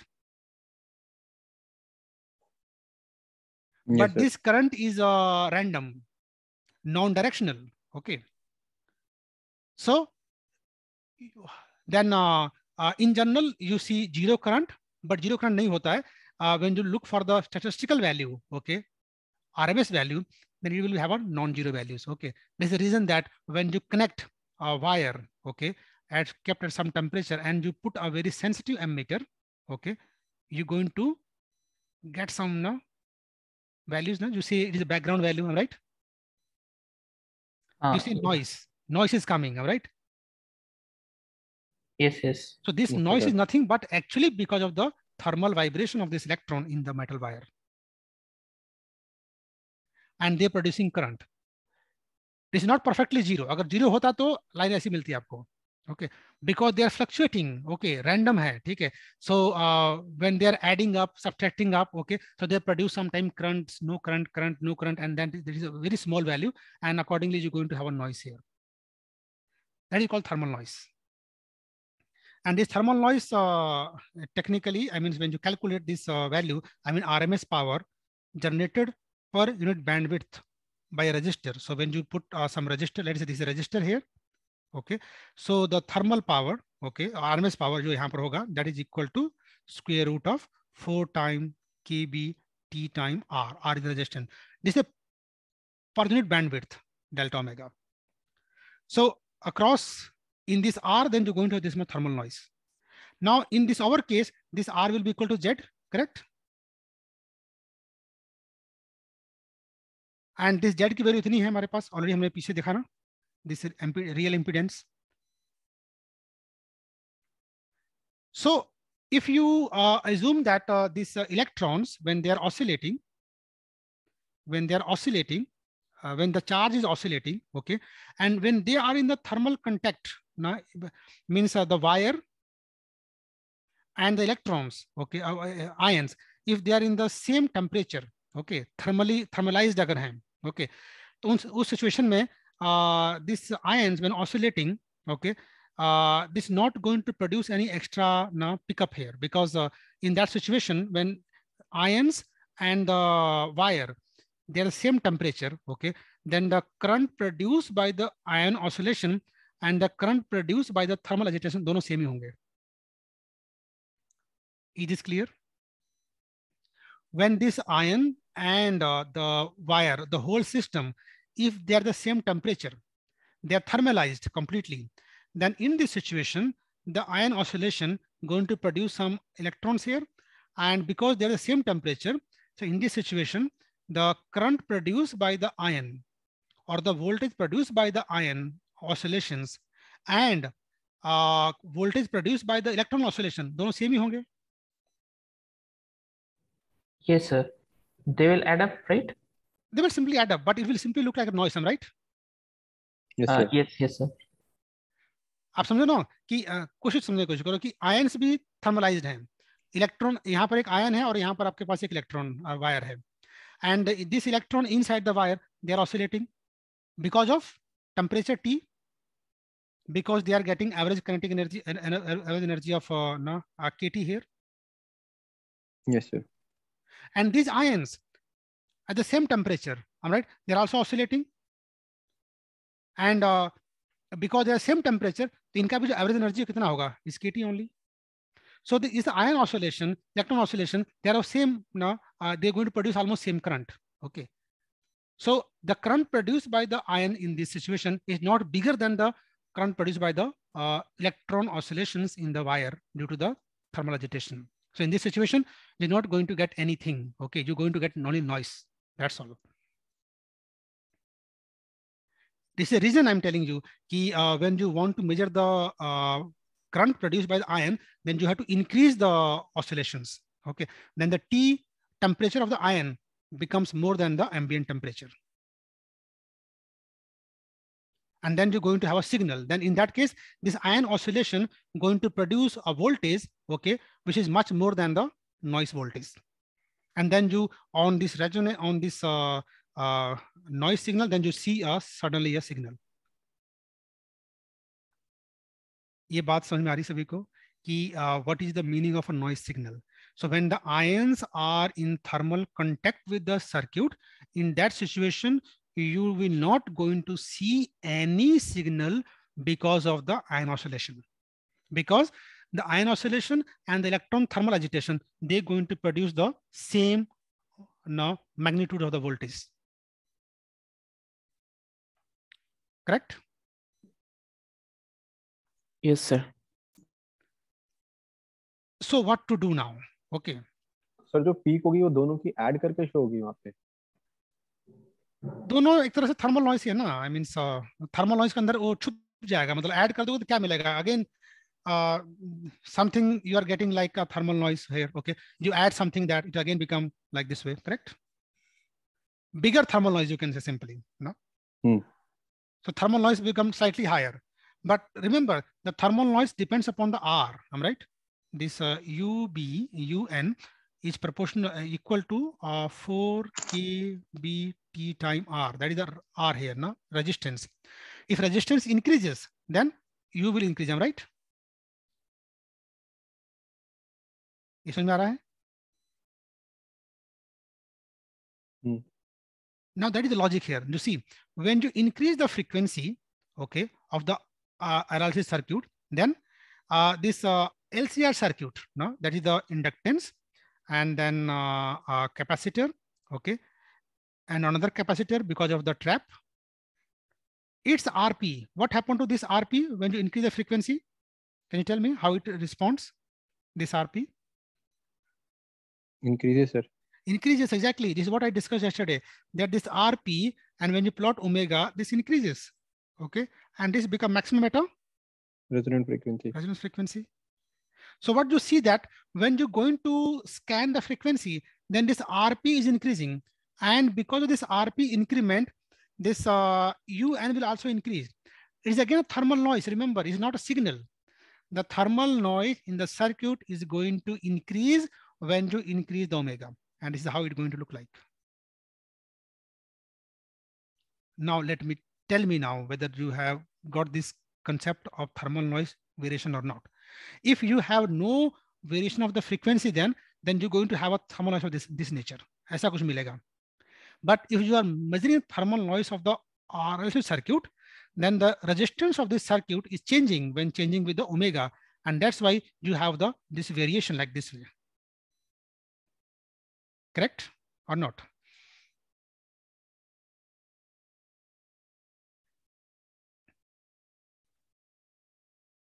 Yes, but sir. this current is uh, random, non-directional, okay? So then uh, uh, in general, you see zero current, but zero current nahi hota hai. Uh, when you look for the statistical value, okay, RMS value, then you will have a non-zero values. Okay, there's a reason that when you connect a wire, okay, at kept at some temperature and you put a very sensitive ammeter, okay, you're going to get some no, values. No? You see it is a background value, all right? Ah, you see noise. Noise is coming, all right? Yes, yes. So this yes, noise is nothing but actually because of the thermal vibration of this electron in the metal wire. And they're producing current. This not perfectly zero अगर जीरो होता तो line ऐसी मिलती आपको okay because they are fluctuating okay random है ठीक है so when they are adding up subtracting up okay so they produce some time current no current current no current and then that is a very small value and accordingly you going to have a noise here that is called thermal noise and this thermal noise uh, technically i means when you calculate this uh, value i mean rms power generated per unit bandwidth by a register. So when you put uh, some register, let's say this is a register here, okay. So the thermal power, okay, RMS power जो यहाँ पर होगा, that is equal to square root of four time kb t time r. R is the resistance. This is per unit bandwidth delta omega. So across in this r, then you're going to have this much thermal noise. Now in this our case, this r will be equal to z, correct? And this z की value इतनी है हमारे पास already हमने पीछे देखा ना this real impedance so if you uh, assume that uh, these uh, electrons when they are oscillating when they are oscillating when the charge is oscillating okay and when they are in the thermal contact means the wire and the electrons okay ions if they are in the same temperature okay thermally thermalized agar hain okay so उस उस situation में this uh, ions when oscillating, okay uh, this not going to produce any extra pickup here because uh, in that situation when ions and the wire they are the same temperature okay then the current produced by the ion oscillation and the current produced by the thermal agitation dono same hi honge is this clear when this ion and uh, the wire, the whole system, if they are the same temperature, they are thermalized completely, then in this situation, the ion oscillation going to produce some electrons here. And because they're the same temperature, so in this situation, the current produced by the ion or the voltage produced by the ion oscillations and uh, voltage produced by the electron oscillation, don't same ही Yes, sir. they will add up, right? They will simply add up, but it will simply look like a noise, right? Yes, uh, yes, yes, sir. आप समझो ना कि uh, कोशिश समझने की कोशिश करो कि आयन्स भी थर्मलाइज्ड हैं इलेक्ट्रॉन यहाँ पर एक आयन है और यहाँ पर आपके पास एक इलेक्ट्रॉन वायर है and this electron inside the wire they are oscillating because of temperature T, because they are getting average kinetic energy, average energy of uh, no, uh, KT here. Yes, sir. and these ions at the same temperature, all right, they're also oscillating. And uh, because they're same temperature, the incapacity average energy is kt only. So the, it's the ion oscillation, electron oscillation, they're of same, no, uh, they're going to produce almost same current, okay. So the current produced by the ion in this situation is not bigger than the current produced by the uh, electron oscillations in the wire due to the thermal agitation. So in this situation, you're not going to get anything. Okay, you're going to get only noise. That's all. This is the reason I'm telling you ki, uh, when you want to measure the uh, current produced by the ion, then you have to increase the oscillations. Okay, then the T temperature of the ion becomes more than the ambient temperature and then you're going to have a signal. Then in that case, this ion oscillation going to produce a voltage, okay, which is much more than the noise voltage. And then you on this resonate on this uh, uh, noise signal, then you see a suddenly a signal. ये बात समझ में आ रही सभी को कि what is the meaning of a noise signal So when the ions are in thermal contact with the circuit, in that situation, you will not going to see any signal because of the ion oscillation. Because the ion oscillation and the electron thermal agitation, they're going to produce the same you know, magnitude of the voltage. Correct? Yes, sir. So what to do now? Okay. Sir जो peak होगी वो दोनों की add करके show होगी वहां पे दोनों एक तरह से थर्मल नॉइस है ना आई मीन थर्मल नॉइस के अंदर वो छुप जाएगा मतलब ऐड कर दोगे तो क्या मिलेगा again something you are getting like a thermal noise here okay you add something that it again become like this way correct bigger thermal noise you can say simply no hmm. so thermal noise becomes slightly higher but remember the thermal noise depends upon the r i'm right this uh, ub un is proportional uh, equal to uh, 4 kb T time R, that is the R here, no? resistance. If resistance increases, then U will increase, am right? Is समझ में आ रहा hmm. now that is the logic here you see when you increase the frequency okay of the uh, RLC circuit then uh, this uh, LCR circuit no that is the inductance and then uh, uh capacitor okay and another capacitor because of the trap. It's RP. What happened to this RP when you increase the frequency? Can you tell me how it responds, this RP? Increases, sir. Increases, exactly. This is what I discussed yesterday, that this RP, and when you plot omega, this increases, okay? And this become maximum at a? Resonant frequency. Resonance frequency. So what you see that when you're going to scan the frequency, then this RP is increasing. And because of this RP increment, this uh, UN will also increase. It's again a thermal noise. Remember, it's not a signal. The thermal noise in the circuit is going to increase when you increase the omega. And this is how it's going to look like. Now let me tell me now whether you have got this concept of thermal noise variation or not. If you have no variation of the frequency then, then you're going to have a thermal noise of this, this nature. ऐसा कुछ मिलेगा but if you are measuring thermal noise of the RLC circuit, then the resistance of this circuit is changing when changing with the omega. And that's why you have the this variation like this. Correct or not?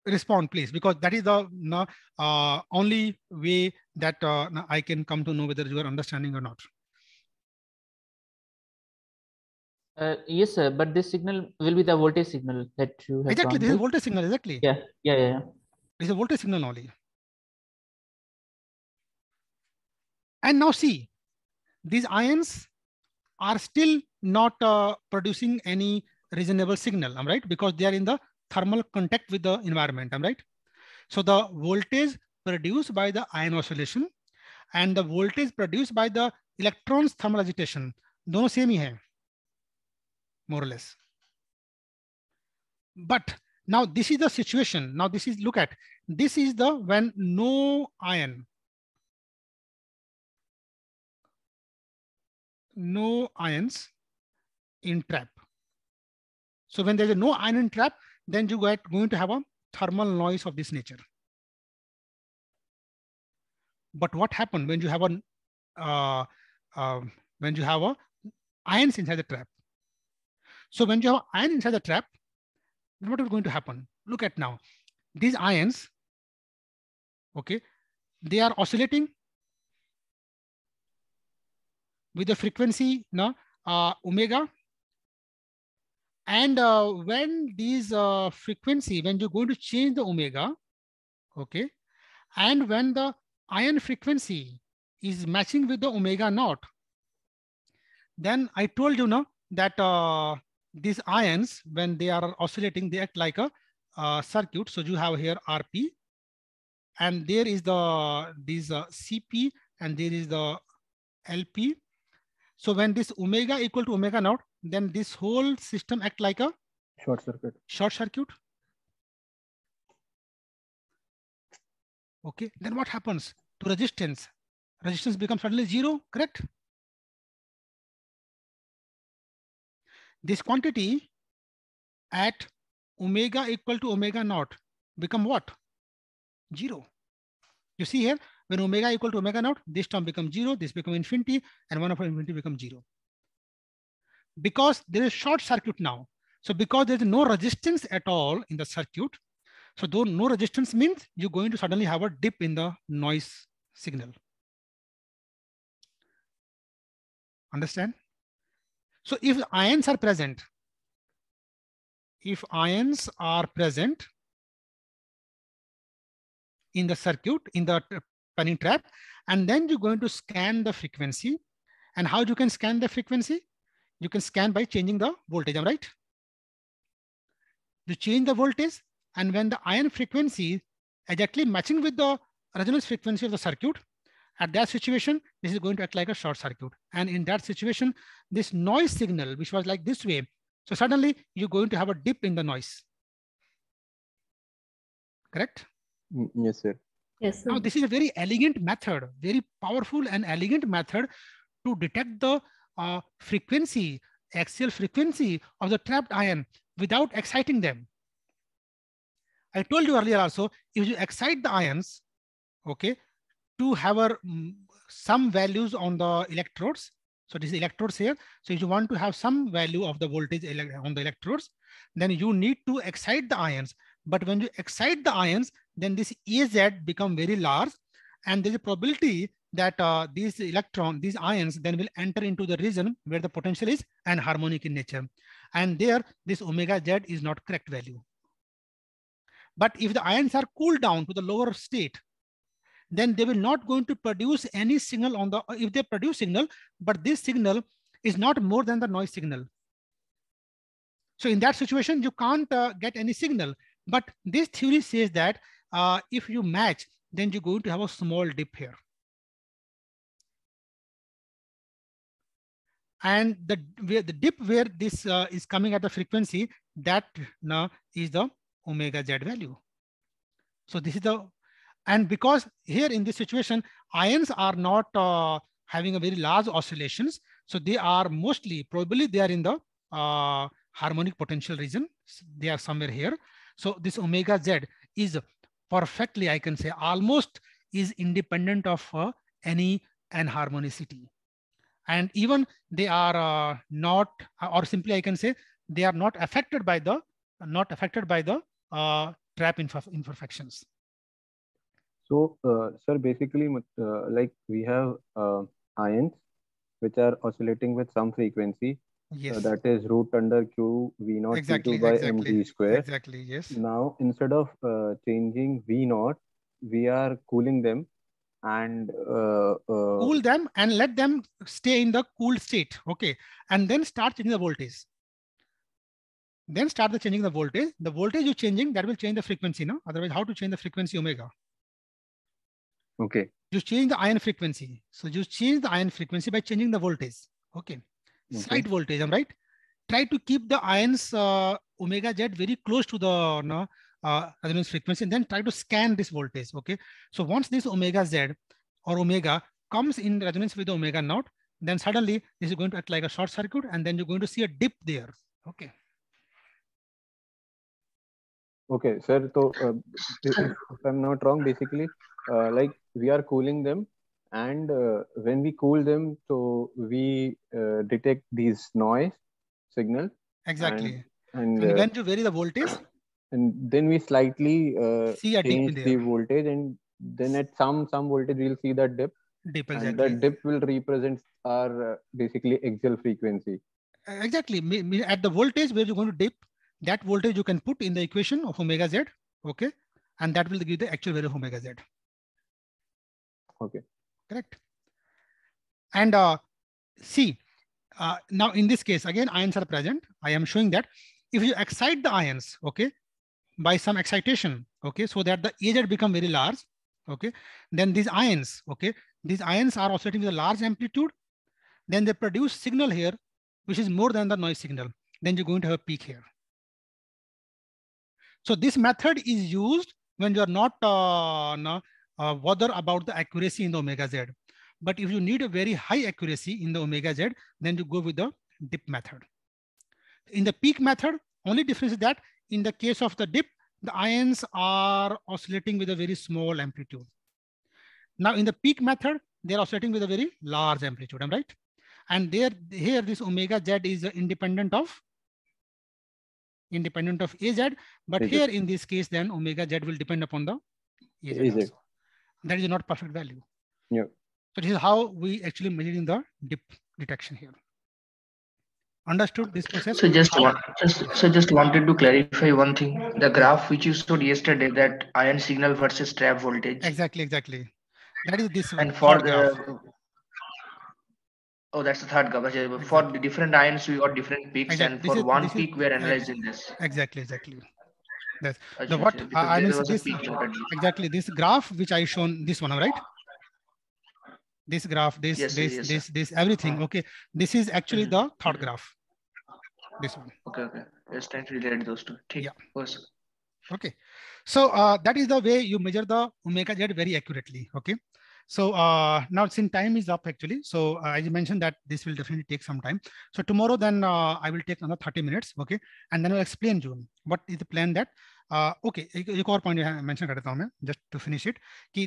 respond please because that is the uh, only way that uh, i can come to know whether you are understanding or not Uh, yes, sir. But this signal will be the voltage signal that you have. Exactly, this is voltage signal. Exactly. Yeah, yeah, yeah. yeah. It's a voltage signal only. And now see, these ions are still not uh, producing any reasonable signal, I'm right? Because they are in the thermal contact with the environment, I'm right? So the voltage produced by the ion oscillation and the voltage produced by the electrons thermal agitation, दोनों same ही more or less. But now this is the situation. Now this is, look at, this is the when no ion, no ions in trap. So when there's a no ion in trap, then you get going to have a thermal noise of this nature. But what happened when you have a uh, uh, when you have a ions inside the trap? So when you have iron inside the trap, what is going to happen? Look at now, these ions, okay, they are oscillating with the frequency no, uh, omega. And uh, when these uh, frequency, when you're going to change the omega, okay, and when the ion frequency is matching with the omega naught, then I told you now that uh, these ions, when they are oscillating, they act like a circuit. So you have here RP, and there is the this uh, CP, and there is the LP. So when this omega equal to omega naught, then this whole system act like a short circuit. Short circuit. Okay. Then what happens to resistance? Resistance becomes suddenly zero. Correct. this quantity at omega equal to omega naught become what? Zero. You see here, when omega equal to omega naught, this term becomes zero, this becomes infinity, and one of infinity becomes zero. Because there is short circuit now. So because there's no resistance at all in the circuit, so though no resistance means you're going to suddenly have a dip in the noise signal. Understand? So if ions are present, if ions are present in the circuit, in the Penning trap, and then you're going to scan the frequency. And how you can scan the frequency? You can scan by changing the voltage, am right? You change the voltage, and when the ion frequency exactly matching with the resonance frequency of the circuit, at that situation, this is going to act like a short circuit. And in that situation, this noise signal, which was like this way, so suddenly you're going to have a dip in the noise. Correct? Mm, yes, sir. Yes, sir. Now, this is a very elegant method, very powerful and elegant method to detect the uh, frequency, axial frequency of the trapped ion without exciting them. I told you earlier also, if you excite the ions, okay, to have a, mm, some values on the electrodes. So this electrodes here. So if you want to have some value of the voltage on the electrodes, then you need to excite the ions. But when you excite the ions, then this EZ become very large. And there's a probability that uh, these electron, these ions then will enter into the region where the potential is and harmonic in nature. And there, this omega Z is not correct value. But if the ions are cooled down to the lower state, then they will not going to produce any signal on the, if they produce signal, but this signal is not more than the noise signal. So in that situation, you can't uh, get any signal. But this theory says that uh, if you match, then you're going to have a small dip here. And the, where the dip where this uh, is coming at the frequency, that now is the omega z value. So this is the and because here in this situation, ions are not uh, having a very large oscillations. So they are mostly, probably they are in the uh, harmonic potential region. They are somewhere here. So this omega z is perfectly, I can say almost is independent of uh, any anharmonicity. And even they are uh, not, uh, or simply I can say, they are not affected by the, not affected by the uh, trap imperfections. So, uh, sir, basically, uh, like we have uh, ions which are oscillating with some frequency. Yes. that is root under q v naught exactly, by exactly, mg square. Exactly. Yes. Now instead of changing v naught, we are cooling them and uh, uh, cool them and let them stay in the cool state okay and then start changing the voltage then start the changing the voltage the voltage you're changing that will change the frequency no otherwise how to change the frequency omega Okay. Just change the ion frequency. So just change the ion frequency by changing the voltage. Okay. okay. Side voltage, I'm right? Try to keep the ions uh, omega z very close to the no, uh, resonance frequency and then try to scan this voltage. Okay. So once this omega z or omega comes in resonance with the omega naught, then suddenly this is going to act like a short circuit and then you're going to see a dip there. Okay. Okay, sir. So uh, if I'm not wrong, basically uh, like we are cooling them and uh, when we cool them so we uh, detect these noise signal exactly and, and, and uh, to vary the voltage and then we slightly uh, change the voltage and then at some some voltage we'll see that dip dip exactly. and that dip will represent our uh, basically axial frequency exactly at the voltage where you're going to dip that voltage you can put in the equation of omega z okay and that will give the actual value of omega z Okay. Correct. And uh, see, uh, now in this case, again, ions are present. I am showing that if you excite the ions, okay, by some excitation, okay, so that the agent become very large, okay, then these ions, okay, these ions are oscillating with a large amplitude, then they produce signal here, which is more than the noise signal. Then you're going to have a peak here. So this method is used when you are not uh, no, uh, bother about the accuracy in the omega z. But if you need a very high accuracy in the omega z, then you go with the dip method. In the peak method, only difference is that in the case of the dip, the ions are oscillating with a very small amplitude. Now in the peak method, they're oscillating with a very large amplitude, am right? And there, here this omega z is independent of independent of az, but AZ. here in this case, then omega z will depend upon the az. AZ that is not perfect value. Yeah. So this is how we actually measuring the dip detection here. Understood this process? So just, one, just so just wanted to clarify one thing. The graph which you showed yesterday, that ion signal versus trap voltage. Exactly, exactly. That is this And for the graph. Oh, that's the third graph. For the different ions, we got different peaks, exactly. and for is, one peak, is, we're analyzing this. Exactly, exactly. Yes. The what uh, I mean this exactly this graph which I shown this one right? This graph, this yes, this yes, this this everything. Uh-huh. Okay, this is actually mm -hmm. the third graph. This one. Okay, okay. Let's try to relate those two. Take yeah. Okay. So uh, that is the way you measure the omega z very accurately. Okay. So uh, now since time is up actually, so uh, as you mentioned that this will definitely take some time. So tomorrow then uh, I will take another 30 minutes, okay? And then I'll explain Zoom. What is the plan that, uh, okay, a core point I have mentioned just to finish it,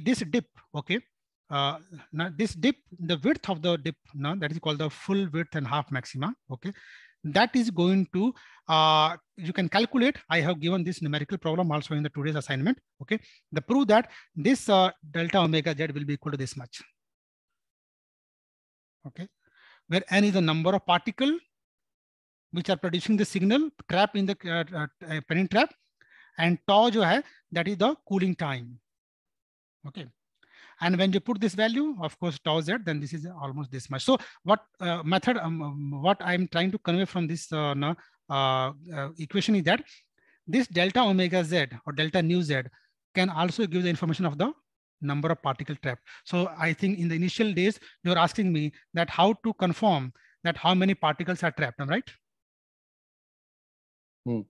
this dip, okay? Uh, now this dip, the width of the dip, now that is called the full width and half maxima, okay? that is going to uh, you can calculate. I have given this numerical problem also in the today's assignment. Okay, the proof that this uh, delta omega z will be equal to this much. Okay, where n is the number of particle which are producing the signal trap in the uh, uh, uh trap, and tau jo hai that is the cooling time. Okay, and when you put this value, of course, tau z, then this is almost this much. So what uh, method, um, um what I'm trying to convey from this uh, uh, uh, equation is that this delta omega z or delta nu z can also give the information of the number of particle trapped. So I think in the initial days, you're asking me that how to confirm that how many particles are trapped, right? Hmm.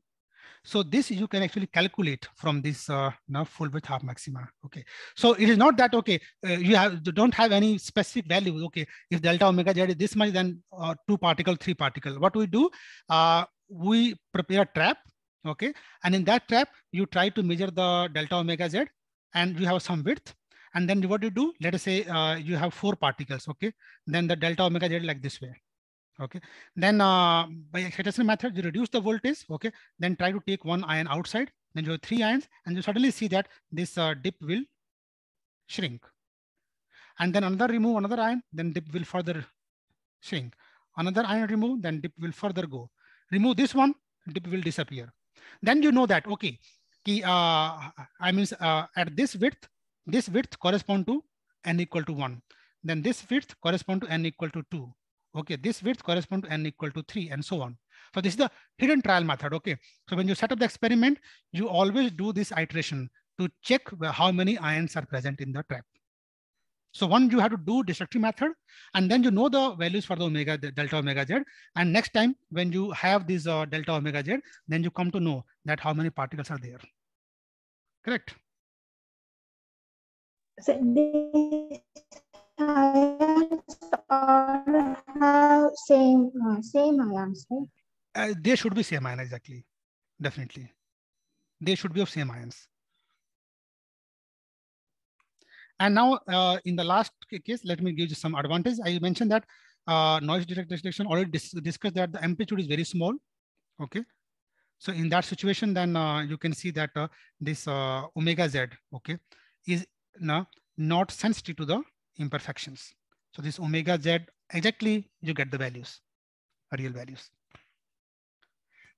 So this you can actually calculate from this uh, now full width half maxima. Okay. So it is not that okay. Uh, you have you don't have any specific value. Okay. If delta omega z is this much, then uh, two particle, three particle. What we do, uh, we prepare a trap. Okay. And in that trap, you try to measure the delta omega z, and you have some width. And then what you do? Let us say uh, you have four particles. Okay. Then the delta omega z like this way okay then uh, by excitation method you reduce the voltage okay then try to take one ion outside then you have three ions and you suddenly see that this uh, dip will shrink and then another remove another ion then dip will further shrink another ion remove then dip will further go remove this one dip will disappear then you know that okay ki, uh, i mean uh, at this width this width correspond to n equal to 1 then this width correspond to n equal to 2 Okay, this width corresponds to n equal to 3 and so on. So this is the hidden trial method, okay? So when you set up the experiment, you always do this iteration to check how many ions are present in the trap. So one, you have to do destructive method, and then you know the values for the omega, the delta omega z. And next time when you have this uh, delta omega z, then you come to know that how many particles are there. Correct? So this or have same uh, same ions, right? Uh, they should be same ion exactly, definitely. They should be of same ions. And now uh, in the last case, let me give you some advantage. I mentioned that uh, noise detector detection already dis discussed that the amplitude is very small. Okay. So in that situation, then uh, you can see that uh, this uh, omega z, okay, is now not sensitive to the imperfections. So this omega z, exactly you get the values, real values.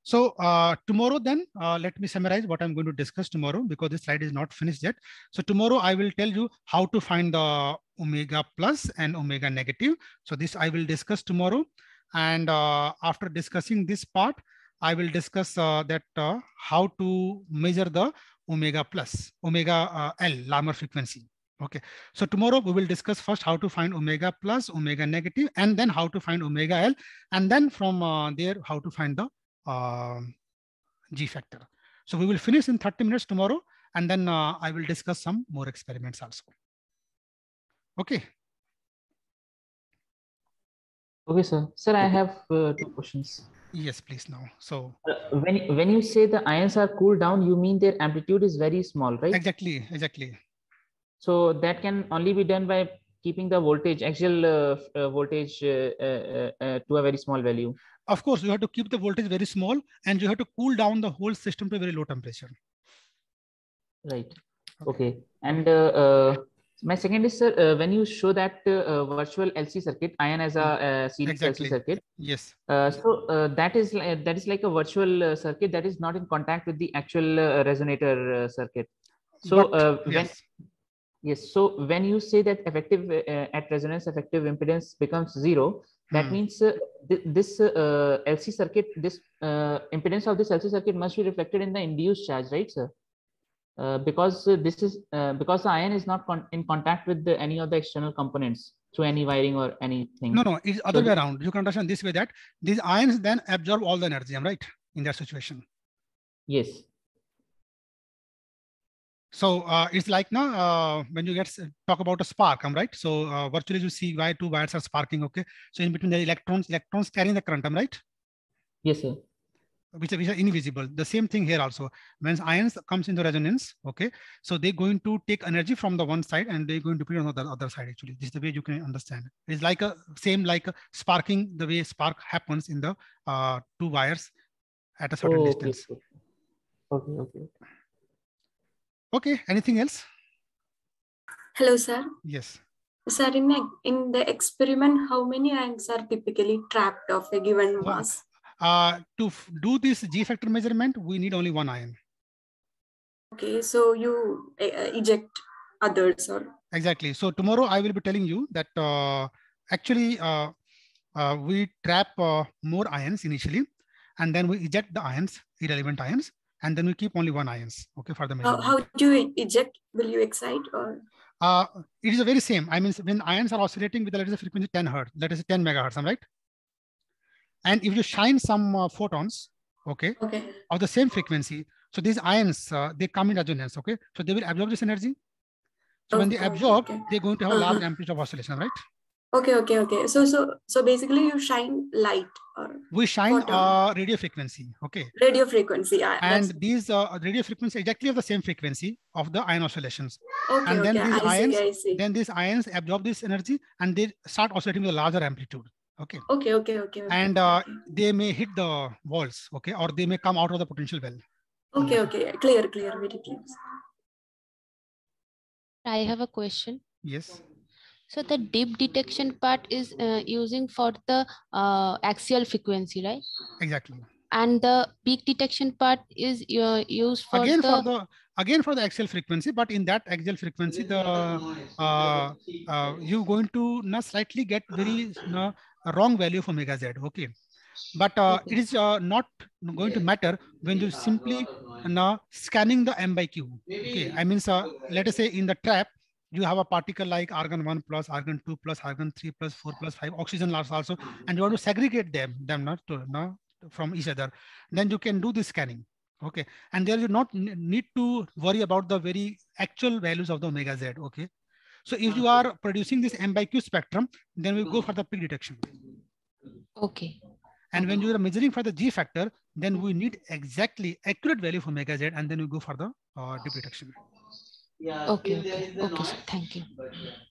So uh, tomorrow then, uh, let me summarize what I'm going to discuss tomorrow because this slide is not finished yet. So tomorrow I will tell you how to find the omega plus and omega negative. So this I will discuss tomorrow. And uh, after discussing this part, I will discuss uh, that uh, how to measure the omega plus, omega uh, L, Larmor frequency. Okay, so tomorrow we will discuss first how to find omega plus, omega negative, and then how to find omega L, and then from uh, there, how to find the uh, G factor. So we will finish in 30 minutes tomorrow, and then uh, I will discuss some more experiments also. Okay. Okay, sir. Sir, I have uh, two questions. Yes, please now. So uh, when, when you say the ions are cooled down, you mean their amplitude is very small, right? Exactly, exactly. So that can only be done by keeping the voltage, actual uh, uh, voltage uh, to a very small value. Of course, you have to keep the voltage very small and you have to cool down the whole system to a very low temperature. Right. Okay. And my second is sir, uh, when you show that uh, virtual LC circuit, ion as a uh, series exactly. LC circuit. Yes. so that is that is like a virtual circuit that is not in contact with the actual resonator circuit. So but, yes. when Yes. So when you say that effective uh, at resonance, effective impedance becomes zero, that hmm. means uh, th this uh, LC circuit, this uh, impedance of this LC circuit must be reflected in the induced charge, right, sir? Uh, because uh, this is because the ion is not con in contact with the, any of the external components through any wiring or anything. No, no, it's other so way around. You can understand this way that these ions then absorb all the energy, right? In that situation. Yes. So uh, it's like now uh, when you get talk about a spark, I'm um, right. So uh, virtually you see why two wires are sparking. Okay. So in between the electrons, electrons carrying the current, I'm right. Yes, sir. Which are, which are invisible. The same thing here also. When ions comes into resonance, okay, so they're going to take energy from the one side and they're going to put it on the other side. Actually, this is the way you can understand. It's like a same like a sparking the way spark happens in the uh, two wires at a certain oh, distance. okay, okay. okay. Okay, anything else? Hello, sir. Yes. Sir, in, in the experiment, how many ions are typically trapped of a given mass? Uh, to do this G factor measurement, we need only one ion. Okay, so you uh, eject others or? Exactly. So tomorrow I will be telling you that uh, actually uh, uh, we trap uh, more ions initially, and then we eject the ions, irrelevant ions and then we keep only one ions okay for the measurement. How, how do you eject will you excite or uh, it is a very same i mean when ions are oscillating with let us say frequency 10 hertz let us say 10 megahertz right and if you shine some uh, photons okay, okay of the same frequency so these ions uh, they come in resonance okay so they will absorb this energy so when they absorb okay. they're going to have uh -huh. large uh-huh. amplitude of oscillation right okay okay okay so so so basically you shine light or we shine uh, radio frequency okay radio frequency yeah, and these uh, radio frequency exactly of the same frequency of the ion oscillations okay, and then okay. these I ions see, then these ions absorb this energy and they start oscillating with a larger amplitude okay okay okay okay, okay and uh, they may hit the walls okay or they may come out of the potential well okay okay clear clear very clear i have a question yes so the deep detection part is uh, using for the uh, axial frequency, right? Exactly. And the peak detection part is uh, used for again the... for the again for the axial frequency, but in that axial frequency, the uh, uh you're going to now slightly get very wrong value for omega z. Okay, but uh, okay. it is uh, not going to matter when you simply now scanning the m by q. Okay, I mean, so let us say in the trap you have a particle like argon 1 plus argon 2 plus argon 3 plus 4 plus 5 oxygen loss also and you want to segregate them them not to not from each other then you can do the scanning okay and there you not need to worry about the very actual values of the omega z okay so if you are producing this m by q spectrum then we go for the peak detection okay and when you are measuring for the g factor then we need exactly accurate value for omega z and then we go for the uh, deep detection yeah, okay, okay, okay, sir. Thank you. But, yeah.